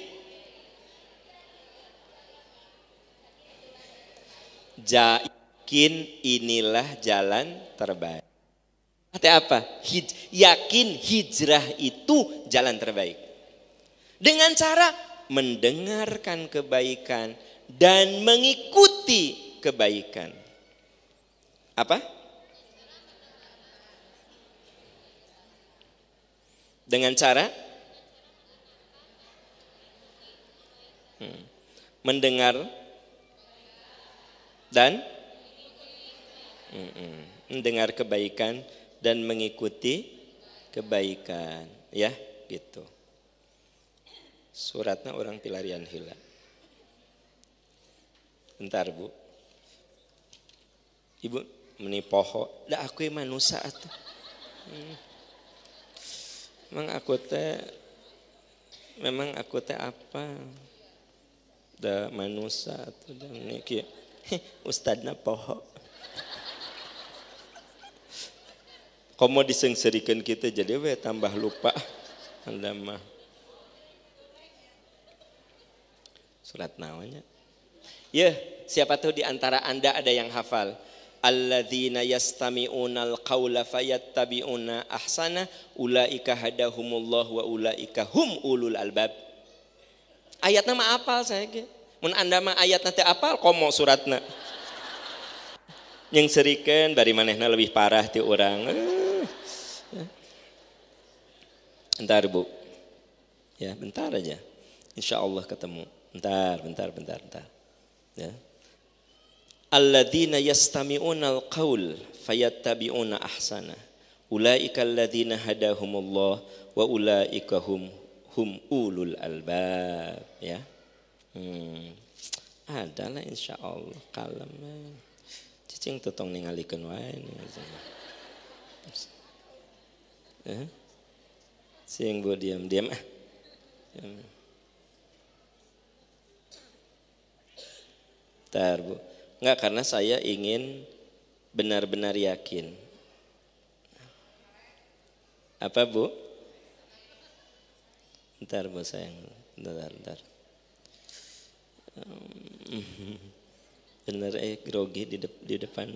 Yakin inilah jalan terbaik. Artinya apa? Hij yakin hijrah itu jalan terbaik. Dengan cara mendengarkan kebaikan dan mengikuti kebaikan. Apa? Dengan cara hmm, mendengar dan hmm, hmm, mendengar kebaikan dan mengikuti kebaikan, ya gitu. Suratnya orang Pilarian hilang Bentar bu. Ibu meni poho. Dah aku manusia tuh Hmm. Memang aku teh memang aku teh apa? Da manusia atau da niki. [LAUGHS] Ustadna poho. Komo disengserikan kita jadi we tambah lupa. Anda mah. Surat nawanya. Ya, siapa tahu di antara Anda ada yang hafal? alladzina yastami'una alqaula fayattabi'una ahsana ulaika hadahumullah wa ulaika hum ulul albab ayatnya mah apal saya ge mun anda mah ayatna teh apal komo suratna yang serikan dari manehna lebih parah ti orang bentar eh, eh. bu ya bentar aja insya Allah ketemu bentar bentar bentar bentar ya alladzina yastami'una al-qaul fayattabi'una ahsana ulaika alladzina hadahumullah wa ulaika hum hum ulul albab ya hmm. adalah insyaallah kalem cicing tutong ningalikeun wae Eh? Sing ah. hmm. bu diam diam ah. bu. Enggak karena saya ingin benar-benar yakin. Apa bu? Ntar bu sayang, ntar ntar. [LAUGHS] Bener eh grogi di, de di depan.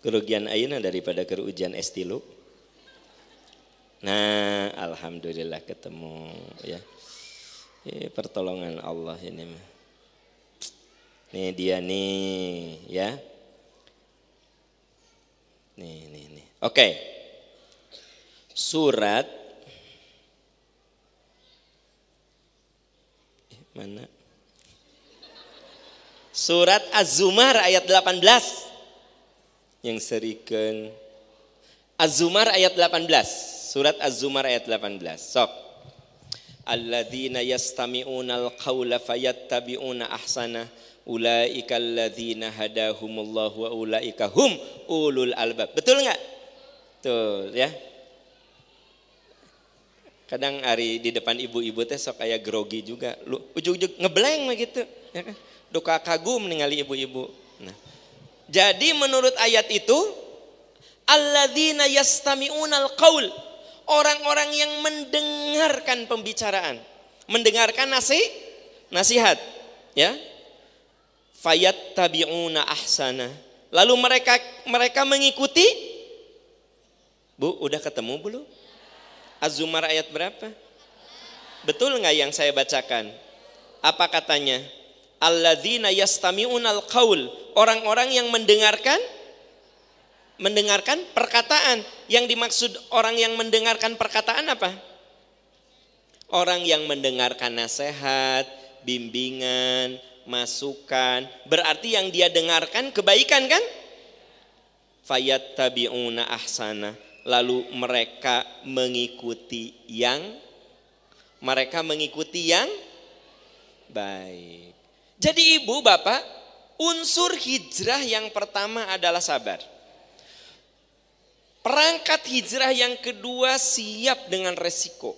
Kerugian Aina daripada kerugian estilo. Nah, alhamdulillah ketemu ya. Eh, pertolongan Allah ini mah. Nih dia nih ya. Nih nih nih. Oke. Okay. Surat eh, mana? Surat Az-Zumar ayat 18 yang serikan Az-Zumar ayat 18. Surat Az-Zumar ayat 18. Sok alladzina yastami'una al-qawla fayattabi'una ahsana Ulaika alladzina hadahumullah wa ulaika hum ulul albab. Betul nggak? Betul ya. Kadang hari di depan ibu-ibu teh sok kayak grogi juga. Lu ujug-ujug ngebleng gitu. Ya kan? Duka kagum ningali ibu-ibu. Nah. Jadi menurut ayat itu alladzina yastami'unal qaul. Orang-orang yang mendengarkan pembicaraan, mendengarkan nasi, nasihat, ya Fayat tabi'una ahsana. Lalu mereka mereka mengikuti. Bu, udah ketemu belum? Az-Zumar ayat berapa? Betul nggak yang saya bacakan? Apa katanya? Alladzina yastami'una al-qaul. Orang-orang yang mendengarkan mendengarkan perkataan. Yang dimaksud orang yang mendengarkan perkataan apa? Orang yang mendengarkan nasihat, bimbingan, masukan. Berarti yang dia dengarkan kebaikan kan? Fayat tabi'una ahsana. Lalu mereka mengikuti yang mereka mengikuti yang baik. Jadi ibu, bapak, unsur hijrah yang pertama adalah sabar. Perangkat hijrah yang kedua siap dengan resiko.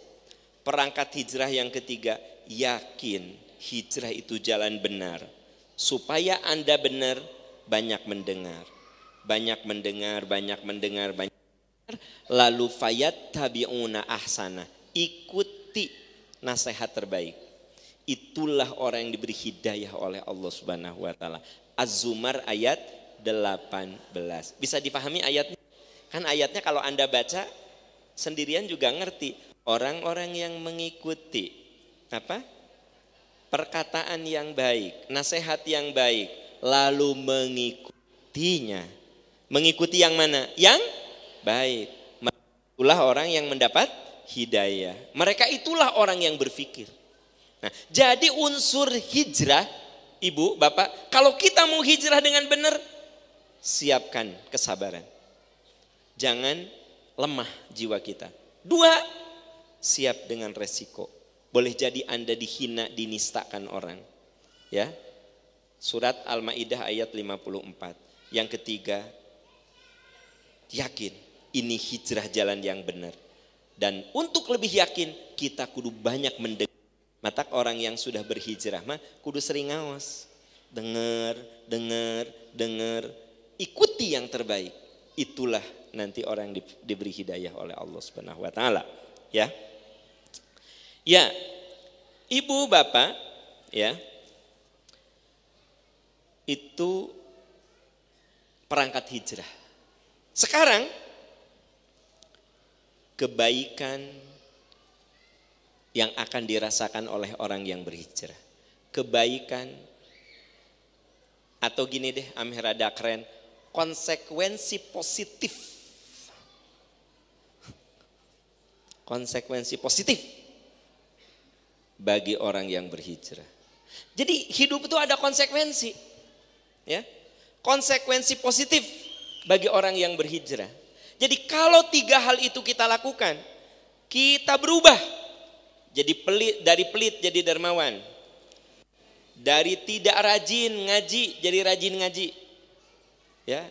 Perangkat hijrah yang ketiga yakin hijrah itu jalan benar. Supaya Anda benar, banyak mendengar. Banyak mendengar, banyak mendengar, banyak mendengar. Lalu fayat tabi'una ahsana. Ikuti nasihat terbaik. Itulah orang yang diberi hidayah oleh Allah Subhanahu wa taala. Az-Zumar ayat 18. Bisa dipahami ayatnya? Kan ayatnya kalau Anda baca sendirian juga ngerti. Orang-orang yang mengikuti apa? perkataan yang baik, nasihat yang baik, lalu mengikutinya. Mengikuti yang mana? Yang baik. Itulah orang yang mendapat hidayah. Mereka itulah orang yang berpikir. Nah, jadi unsur hijrah, ibu, bapak, kalau kita mau hijrah dengan benar, siapkan kesabaran. Jangan lemah jiwa kita. Dua, siap dengan resiko boleh jadi Anda dihina, dinistakan orang. Ya. Surat Al-Maidah ayat 54. Yang ketiga, yakin ini hijrah jalan yang benar. Dan untuk lebih yakin, kita kudu banyak mendengar. mata orang yang sudah berhijrah mah kudu sering ngawas. Dengar, dengar, dengar. Ikuti yang terbaik. Itulah nanti orang di, diberi hidayah oleh Allah Subhanahu wa taala. Ya. Ya, ibu bapak, ya, itu perangkat hijrah. Sekarang kebaikan yang akan dirasakan oleh orang yang berhijrah. Kebaikan atau gini deh, Amir ada keren, konsekuensi positif. Konsekuensi positif bagi orang yang berhijrah. Jadi hidup itu ada konsekuensi. Ya. Konsekuensi positif bagi orang yang berhijrah. Jadi kalau tiga hal itu kita lakukan, kita berubah. Jadi pelit dari pelit jadi dermawan. Dari tidak rajin ngaji jadi rajin ngaji. Ya.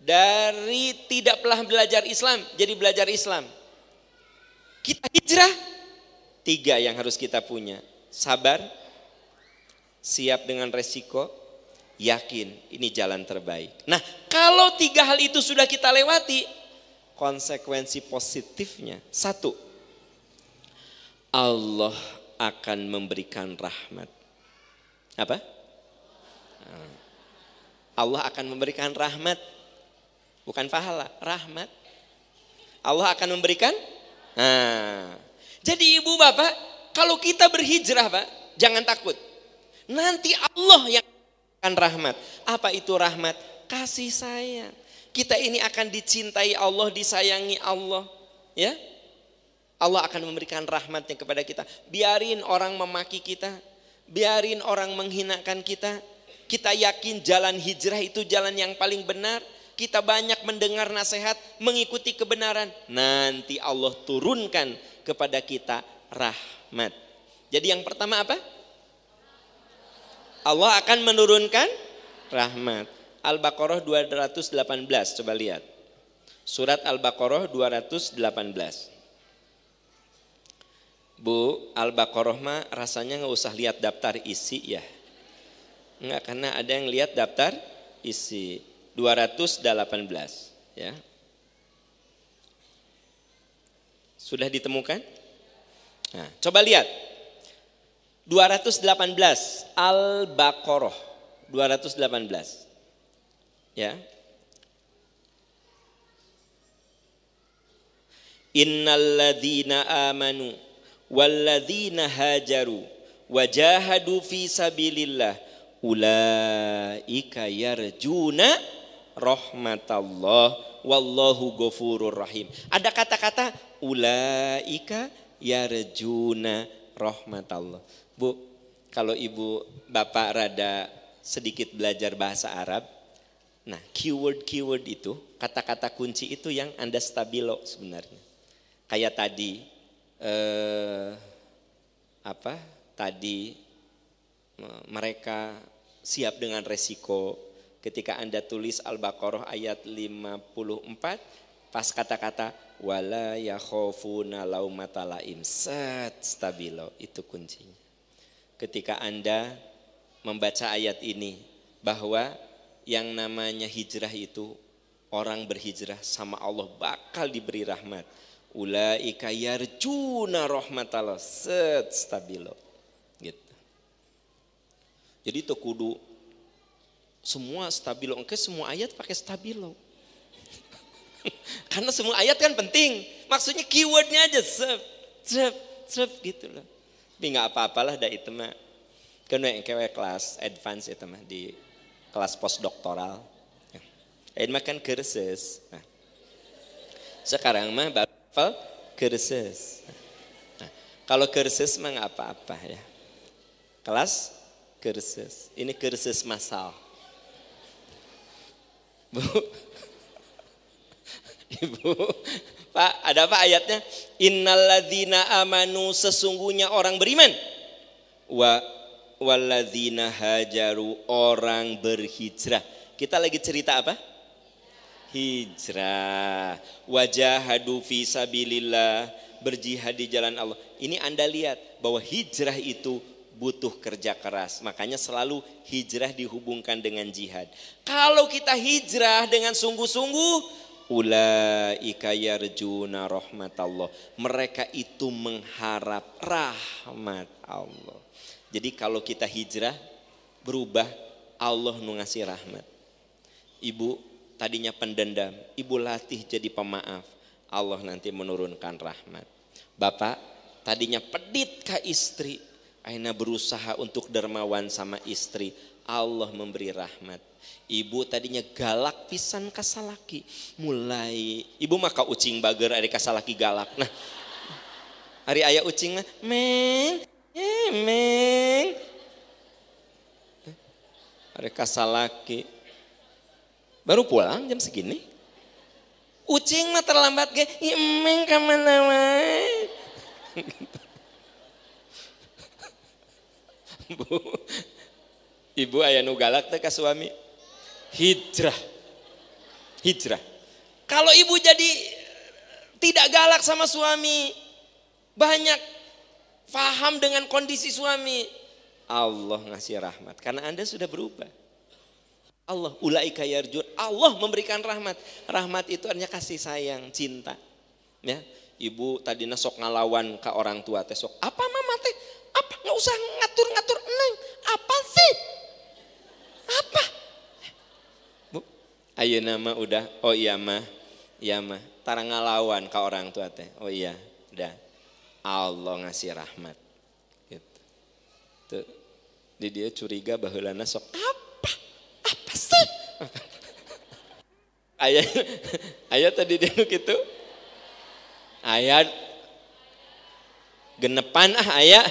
Dari tidak pernah belajar Islam jadi belajar Islam. Kita hijrah tiga yang harus kita punya. Sabar, siap dengan resiko, yakin ini jalan terbaik. Nah kalau tiga hal itu sudah kita lewati, konsekuensi positifnya. Satu, Allah akan memberikan rahmat. Apa? Allah akan memberikan rahmat. Bukan pahala, rahmat. Allah akan memberikan. Nah, jadi ibu bapak, kalau kita berhijrah pak, jangan takut. Nanti Allah yang akan rahmat. Apa itu rahmat? Kasih sayang. Kita ini akan dicintai Allah, disayangi Allah. Ya, Allah akan memberikan rahmatnya kepada kita. Biarin orang memaki kita, biarin orang menghinakan kita. Kita yakin jalan hijrah itu jalan yang paling benar. Kita banyak mendengar nasihat, mengikuti kebenaran. Nanti Allah turunkan kepada kita rahmat. Jadi yang pertama apa? Allah akan menurunkan rahmat. Al-Baqarah 218, coba lihat. Surat Al-Baqarah 218. Bu, Al-Baqarah mah rasanya nggak usah lihat daftar isi ya. Enggak, karena ada yang lihat daftar isi 218 ya. Sudah ditemukan? Nah, coba lihat. 218 Al-Baqarah. 218. Ya. Innalladzina amanu walladzina hajaru wajahadu fi sabilillah ulaika yarjuna rahmatallah wallahu ghafurur rahim. Ada kata-kata ulaika yarjuna rahmatallah. Bu, kalau ibu bapak rada sedikit belajar bahasa Arab, nah keyword-keyword itu, kata-kata kunci itu yang Anda stabilo sebenarnya. Kayak tadi, eh, apa, tadi eh, mereka siap dengan resiko ketika Anda tulis Al-Baqarah ayat 54, Pas kata-kata wala yakhofuna laumata laim. Set stabilo itu kuncinya. Ketika Anda membaca ayat ini bahwa yang namanya hijrah itu orang berhijrah sama Allah bakal diberi rahmat. Ulaika yarjuna rahmatallah. Set stabilo. Gitu. Jadi itu kudu semua stabilo. Engke semua ayat pakai stabilo. [LAUGHS] Karena semua ayat kan penting. Maksudnya keywordnya aja sep, sep, sep gitu loh. Tapi nggak apa-apalah dah itu mah. Kena yang kewe kelas advance itu mah di kelas postdoktoral. Ya. Ini mah kan kursus. Nah. Sekarang mah baru kursus. Nah, kalau kursus mah nggak apa-apa ya. Kelas kursus. Ini kursus masal. Bu, [LAUGHS] Ibu, Pak, ada apa ayatnya? Innaladina amanu sesungguhnya orang beriman. Wa walladzina hajaru orang berhijrah. Kita lagi cerita apa? Hijrah. Wajahadu fi sabilillah, berjihad di jalan Allah. Ini Anda lihat bahwa hijrah itu butuh kerja keras. Makanya selalu hijrah dihubungkan dengan jihad. Kalau kita hijrah dengan sungguh-sungguh, Ulaika yarjuna rahmatallah. Mereka itu mengharap rahmat Allah. Jadi kalau kita hijrah berubah Allah nu rahmat. Ibu tadinya pendendam, ibu latih jadi pemaaf. Allah nanti menurunkan rahmat. Bapak tadinya pedit ke istri, akhirnya berusaha untuk dermawan sama istri. Allah memberi rahmat Ibu tadinya galak pisan kasalaki. Mulai ibu maka ucing bager ada kasalaki galak. Nah, hari ayah ucingnya meng, meng. Eh, ari kasalaki. Baru pulang jam segini. Ucing mah terlambat ge, meng kemana wae. [LAUGHS] Bu, ibu ayah nu galak teh ka suami. Hijrah. Hijrah. Kalau ibu jadi tidak galak sama suami, banyak faham dengan kondisi suami, Allah ngasih rahmat karena Anda sudah berubah. Allah ulaika yarjun. Allah memberikan rahmat. Rahmat itu hanya kasih sayang, cinta. Ya, ibu tadi nesok ngalawan ke orang tua tesok. Apa mama teh? Apa nggak usah ngatur-ngatur eneng. Apa sih? ayo nama udah oh iya mah iya mah tarang ngalawan ke orang tua teh oh iya udah Allah ngasih rahmat gitu tuh di dia curiga bahulana sok apa apa sih ayah [LAUGHS] ayah tadi dia gitu ayah genepan ah ayah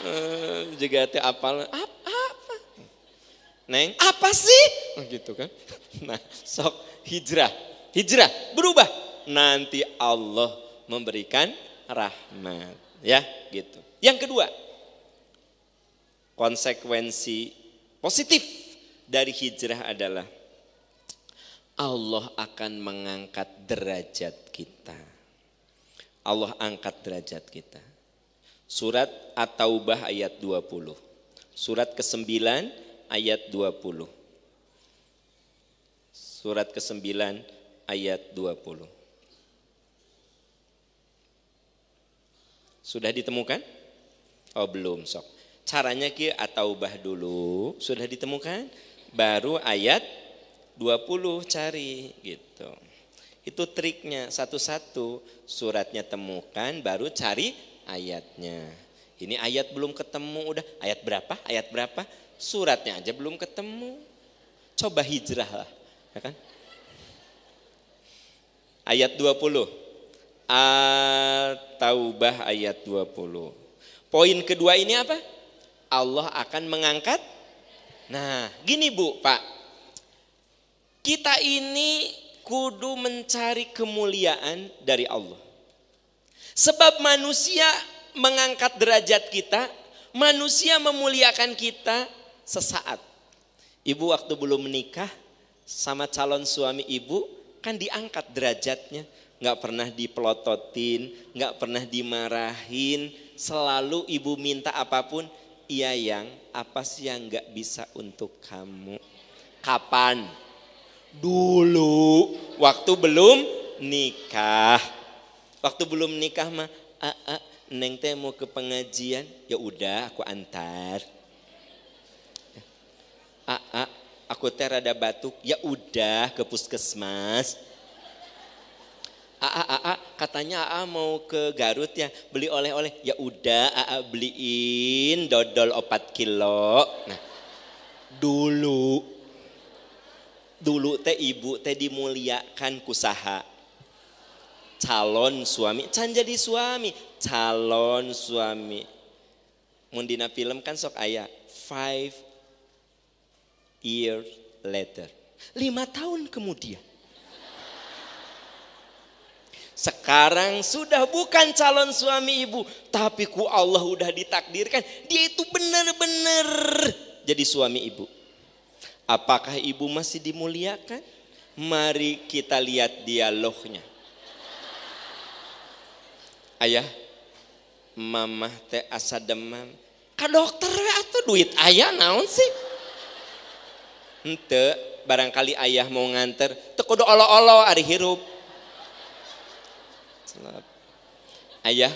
eh, juga teh apal apa Neng, apa sih? Oh, gitu kan. [LAUGHS] Nah, sok hijrah. Hijrah, berubah. Nanti Allah memberikan rahmat. Ya, gitu. Yang kedua, konsekuensi positif dari hijrah adalah Allah akan mengangkat derajat kita. Allah angkat derajat kita. Surat At-Taubah ayat 20. Surat ke-9 ayat 20. Surat ke-9 ayat 20. Sudah ditemukan? Oh belum sok. Caranya ki atau bah dulu, sudah ditemukan? Baru ayat 20 cari gitu. Itu triknya satu-satu suratnya temukan baru cari ayatnya. Ini ayat belum ketemu udah ayat berapa? Ayat berapa? Suratnya aja belum ketemu. Coba hijrah lah. Ya kan? Ayat 20. At-Taubah ayat 20. Poin kedua ini apa? Allah akan mengangkat. Nah, gini Bu, Pak. Kita ini kudu mencari kemuliaan dari Allah. Sebab manusia mengangkat derajat kita, manusia memuliakan kita sesaat. Ibu waktu belum menikah sama calon suami ibu kan diangkat derajatnya. Gak pernah dipelototin, gak pernah dimarahin. Selalu ibu minta apapun, iya yang apa sih yang gak bisa untuk kamu. Kapan? Dulu, waktu belum nikah. Waktu belum nikah mah, ah, ah, neng temu ke pengajian, ya udah aku antar Aa, aku teh rada batuk. Ya udah ke puskesmas. Aa, Aa, katanya Aa mau ke Garut ya, beli oleh-oleh. Ya udah, Aa beliin dodol opat kilo. Nah, dulu dulu teh ibu teh dimuliakan kusaha calon suami can jadi suami calon suami mundina film kan sok ayah five years later. Lima tahun kemudian. Sekarang sudah bukan calon suami ibu. Tapi ku Allah sudah ditakdirkan. Dia itu benar-benar jadi suami ibu. Apakah ibu masih dimuliakan? Mari kita lihat dialognya. Ayah, mamah teh asa demam. Ka dokter atau duit ayah naon sih? ente barangkali ayah mau nganter tekudu olo-olo ari hirup ayah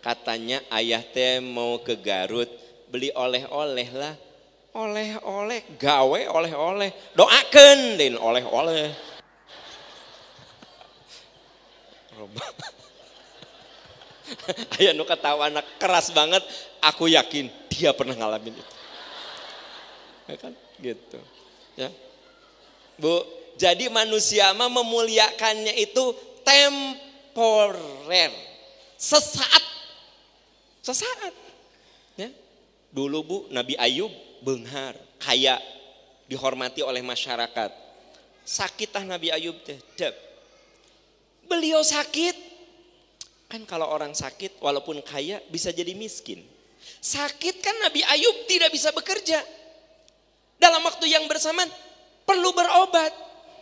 katanya ayah teh mau ke Garut beli oleh-oleh lah oleh-oleh gawe oleh-oleh doakan din oleh-oleh [LAUGHS] ayah nu ketawa anak keras banget aku yakin dia pernah ngalamin itu ya kan gitu Ya. Bu, jadi manusia mah memuliakannya itu temporer. Sesaat. Sesaat. Ya. Dulu Bu, Nabi Ayub benghar, kaya, dihormati oleh masyarakat. Sakitah Nabi Ayub teh, Beliau sakit. Kan kalau orang sakit walaupun kaya bisa jadi miskin. Sakit kan Nabi Ayub tidak bisa bekerja dalam waktu yang bersamaan perlu berobat.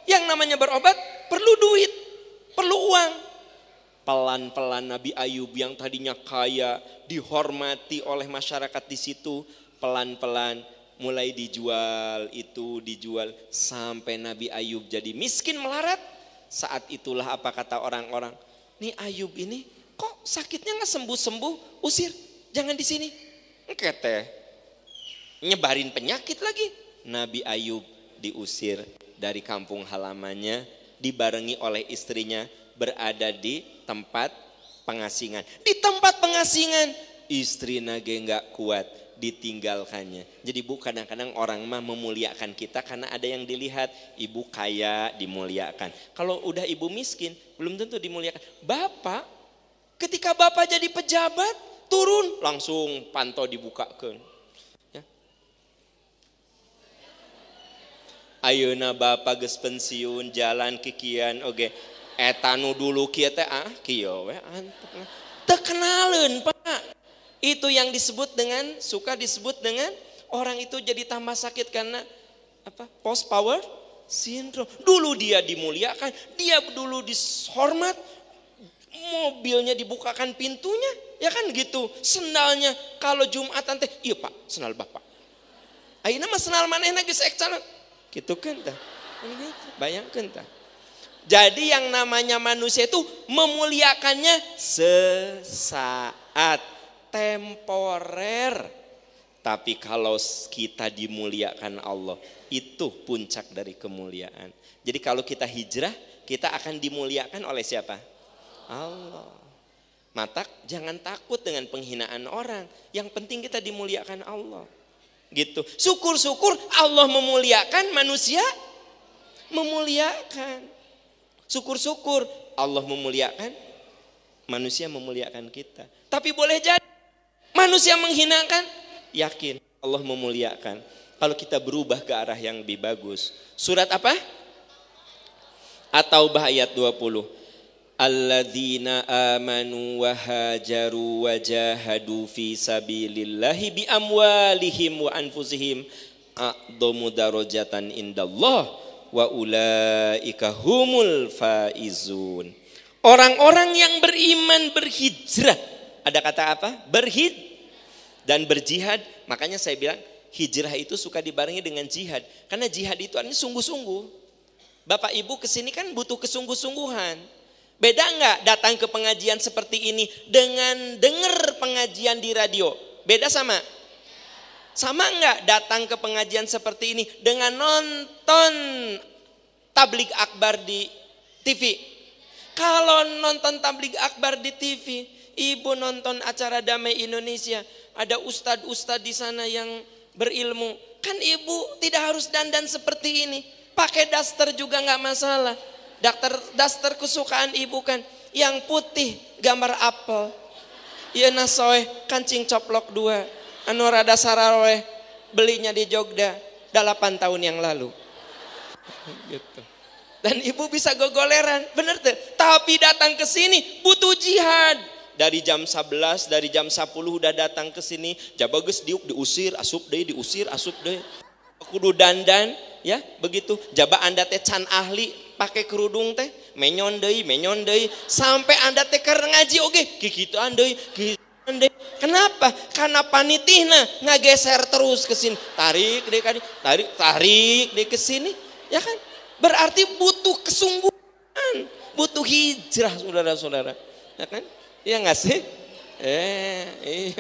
Yang namanya berobat perlu duit, perlu uang. Pelan-pelan Nabi Ayub yang tadinya kaya, dihormati oleh masyarakat di situ, pelan-pelan mulai dijual itu dijual sampai Nabi Ayub jadi miskin melarat saat itulah apa kata orang-orang nih Ayub ini kok sakitnya nggak sembuh-sembuh usir jangan di sini Enggak teh nyebarin penyakit lagi Nabi Ayub diusir dari kampung halamannya, dibarengi oleh istrinya berada di tempat pengasingan. Di tempat pengasingan, istri nage nggak kuat, ditinggalkannya. Jadi bu kadang-kadang orang mah memuliakan kita karena ada yang dilihat. Ibu kaya dimuliakan. Kalau udah ibu miskin belum tentu dimuliakan. Bapak ketika bapak jadi pejabat turun langsung pantau dibukakan. Ayeuna Bapak geus pensiun jalan kikian oke okay. etanu dulu kita teh ah kieu we Tekenalin Pak. Itu yang disebut dengan suka disebut dengan orang itu jadi tambah sakit karena apa? Post power sindrom Dulu dia dimuliakan, dia dulu dihormat, mobilnya dibukakan pintunya, ya kan gitu. Sendalnya kalau Jumat teh, iya Pak, sendal Bapak. Aina mah sendal enak geus ekcalan. Gitu kan tak? Bayangkan tak? Jadi yang namanya manusia itu memuliakannya sesaat, temporer. Tapi kalau kita dimuliakan Allah, itu puncak dari kemuliaan. Jadi kalau kita hijrah, kita akan dimuliakan oleh siapa? Allah. Mata jangan takut dengan penghinaan orang. Yang penting kita dimuliakan Allah. Gitu. Syukur-syukur Allah memuliakan manusia memuliakan. Syukur-syukur Allah memuliakan manusia memuliakan kita. Tapi boleh jadi manusia menghinakan, yakin Allah memuliakan. Kalau kita berubah ke arah yang lebih bagus. Surat apa? Atau ayat 20 alladzina amanu wa hajaru wa jahadu fi sabilillahi bi amwalihim wa anfusihim a'dhamu darajatan indallah wa ulaika humul faizun orang-orang yang beriman berhijrah ada kata apa berhid dan berjihad makanya saya bilang hijrah itu suka dibarengi dengan jihad karena jihad itu artinya sungguh-sungguh Bapak Ibu kesini kan butuh kesungguh-sungguhan Beda nggak datang ke pengajian seperti ini dengan dengar pengajian di radio? Beda sama? Sama nggak datang ke pengajian seperti ini dengan nonton tablik akbar di TV? Kalau nonton tablik akbar di TV, ibu nonton acara damai Indonesia, ada ustad-ustad di sana yang berilmu. Kan ibu tidak harus dandan seperti ini, pakai daster juga nggak masalah Daftar daster kesukaan ibu kan yang putih gambar apel. iya nah, soe kancing coplok dua. Anu rada sarawe belinya di Jogja 8 tahun yang lalu. Gitu. Dan ibu bisa gogoleran, bener tuh. Tapi datang ke sini butuh jihad. Dari jam 11, dari jam 10 udah datang ke sini. Jabagus diuk diusir, asup deh, diusir, asup deh. Kudu dandan, ya begitu. Jaba anda teh can ahli, pakai kerudung teh menyon deui menyon deui sampai anda teh karena ngaji oge gitu deui kikitaan deui kenapa karena panitihna ngageser terus ke sini tarik deh kali tarik tarik deh ke sini ya kan berarti butuh kesungguhan butuh hijrah saudara-saudara ya kan iya nggak sih eh iya.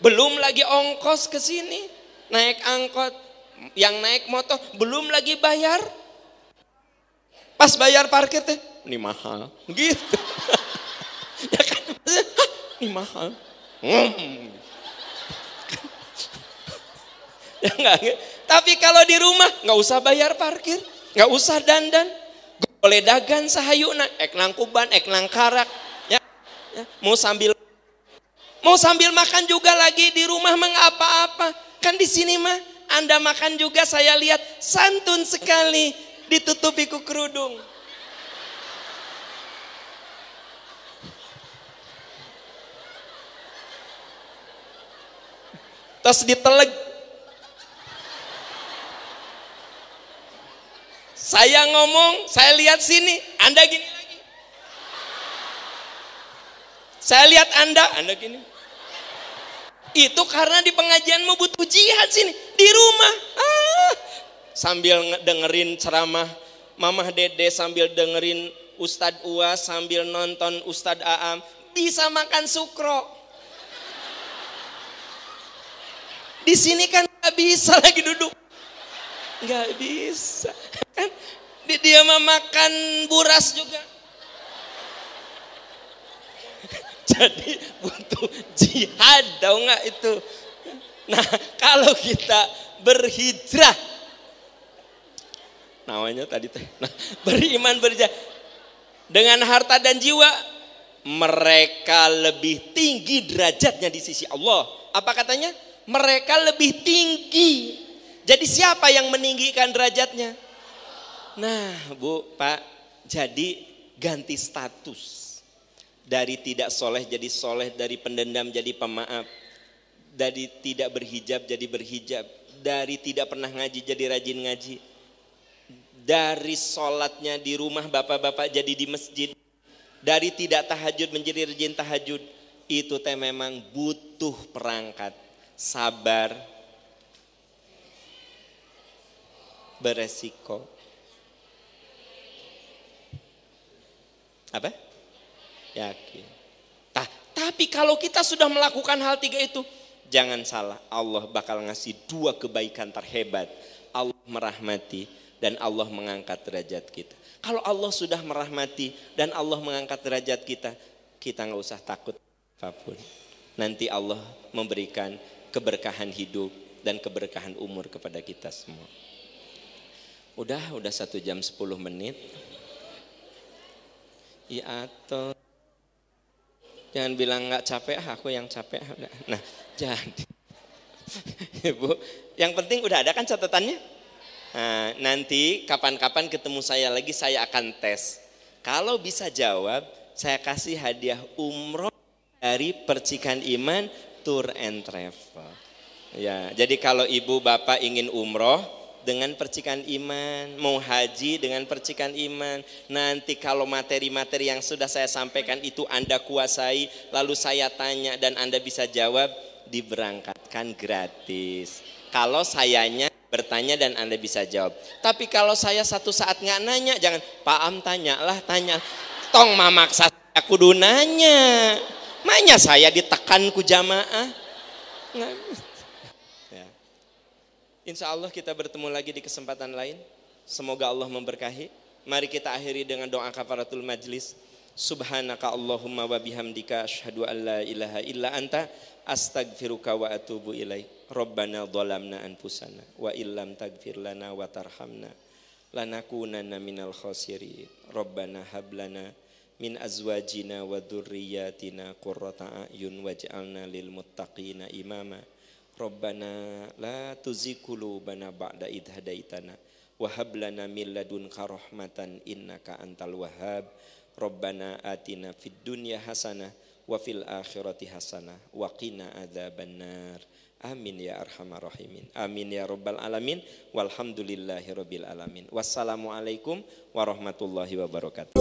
belum lagi ongkos ke sini naik angkot yang naik motor belum lagi bayar Pas bayar parkir teh, ini mahal. Gitu. [LAUGHS] ya kan? Ini mahal. Hmm. [LAUGHS] ya enggak, Tapi kalau di rumah nggak usah bayar parkir, nggak usah dandan. Boleh dagang sahayuna, ek nangkuban, ek nangkarak. Ya, ya. Mau sambil mau sambil makan juga lagi di rumah mengapa-apa. Kan di sini mah Anda makan juga saya lihat santun sekali ditutupi ku kerudung. Terus diteleg. Saya ngomong, saya lihat sini, Anda gini lagi. Saya lihat Anda, Anda gini. Itu karena di pengajianmu butuh jihad sini, di rumah sambil dengerin ceramah mamah dede sambil dengerin ustad Uas sambil nonton ustad Aam bisa makan sukro di sini kan nggak bisa lagi duduk nggak bisa kan dia mah makan buras juga [LAUGHS] jadi butuh jihad tau nggak itu nah kalau kita berhijrah namanya tadi teh. Nah, [LAUGHS] beriman berjaya dengan harta dan jiwa mereka lebih tinggi derajatnya di sisi Allah. Apa katanya? Mereka lebih tinggi. Jadi siapa yang meninggikan derajatnya? Nah, Bu, Pak, jadi ganti status. Dari tidak soleh jadi soleh, dari pendendam jadi pemaaf. Dari tidak berhijab jadi berhijab. Dari tidak pernah ngaji jadi rajin ngaji dari sholatnya di rumah bapak-bapak jadi di masjid, dari tidak tahajud menjadi rajin tahajud, itu teh memang butuh perangkat, sabar, beresiko. Apa? Yakin. Tah, tapi kalau kita sudah melakukan hal tiga itu, jangan salah, Allah bakal ngasih dua kebaikan terhebat. Allah merahmati, dan Allah mengangkat derajat kita. Kalau Allah sudah merahmati dan Allah mengangkat derajat kita, kita nggak usah takut apapun. Nanti Allah memberikan keberkahan hidup dan keberkahan umur kepada kita semua. Udah, udah satu jam sepuluh menit. Iya atau jangan bilang nggak capek, ah, aku yang capek. Ah, nah, [LAUGHS] jadi ibu, yang penting udah ada kan catatannya? Eh, nanti kapan-kapan ketemu saya lagi saya akan tes. Kalau bisa jawab, saya kasih hadiah umroh dari percikan iman tour and travel. Ya, jadi kalau ibu bapak ingin umroh dengan percikan iman, mau haji dengan percikan iman. Nanti kalau materi-materi yang sudah saya sampaikan itu Anda kuasai, lalu saya tanya dan Anda bisa jawab, diberangkatkan gratis. Kalau sayanya bertanya dan Anda bisa jawab. Tapi kalau saya satu saat nggak nanya, jangan Pak Am tanyalah, tanya. Tong mamaksa aku dunanya. nanya. Manya saya ditekan ku jamaah. Ya. Insya Allah kita bertemu lagi di kesempatan lain. Semoga Allah memberkahi. Mari kita akhiri dengan doa kafaratul majlis. Subhanaka Allahumma wa bihamdika asyhadu an la ilaha illa anta astagfiruka wa atubu ilaik. Rabbana dhalamna anfusana wa illam tagfir lana wa tarhamna lanakunanna minal khasirin. Rabbana hablana min azwajina wa dhurriyyatina qurrata a'yun waj'alna lil muttaqina imama. Rabbana la tuzigh qulubana ba'da idh hadaitana wa hab lana min ladunka rahmatan innaka antal wahhab. Rabbana atina fid dunya hasanah wa fil akhirati hasanah wa qina adzabannar. Amin ya arhamar rahimin. Amin ya rabbal alamin. Walhamdulillahi rabbil alamin. Wassalamualaikum warahmatullahi wabarakatuh.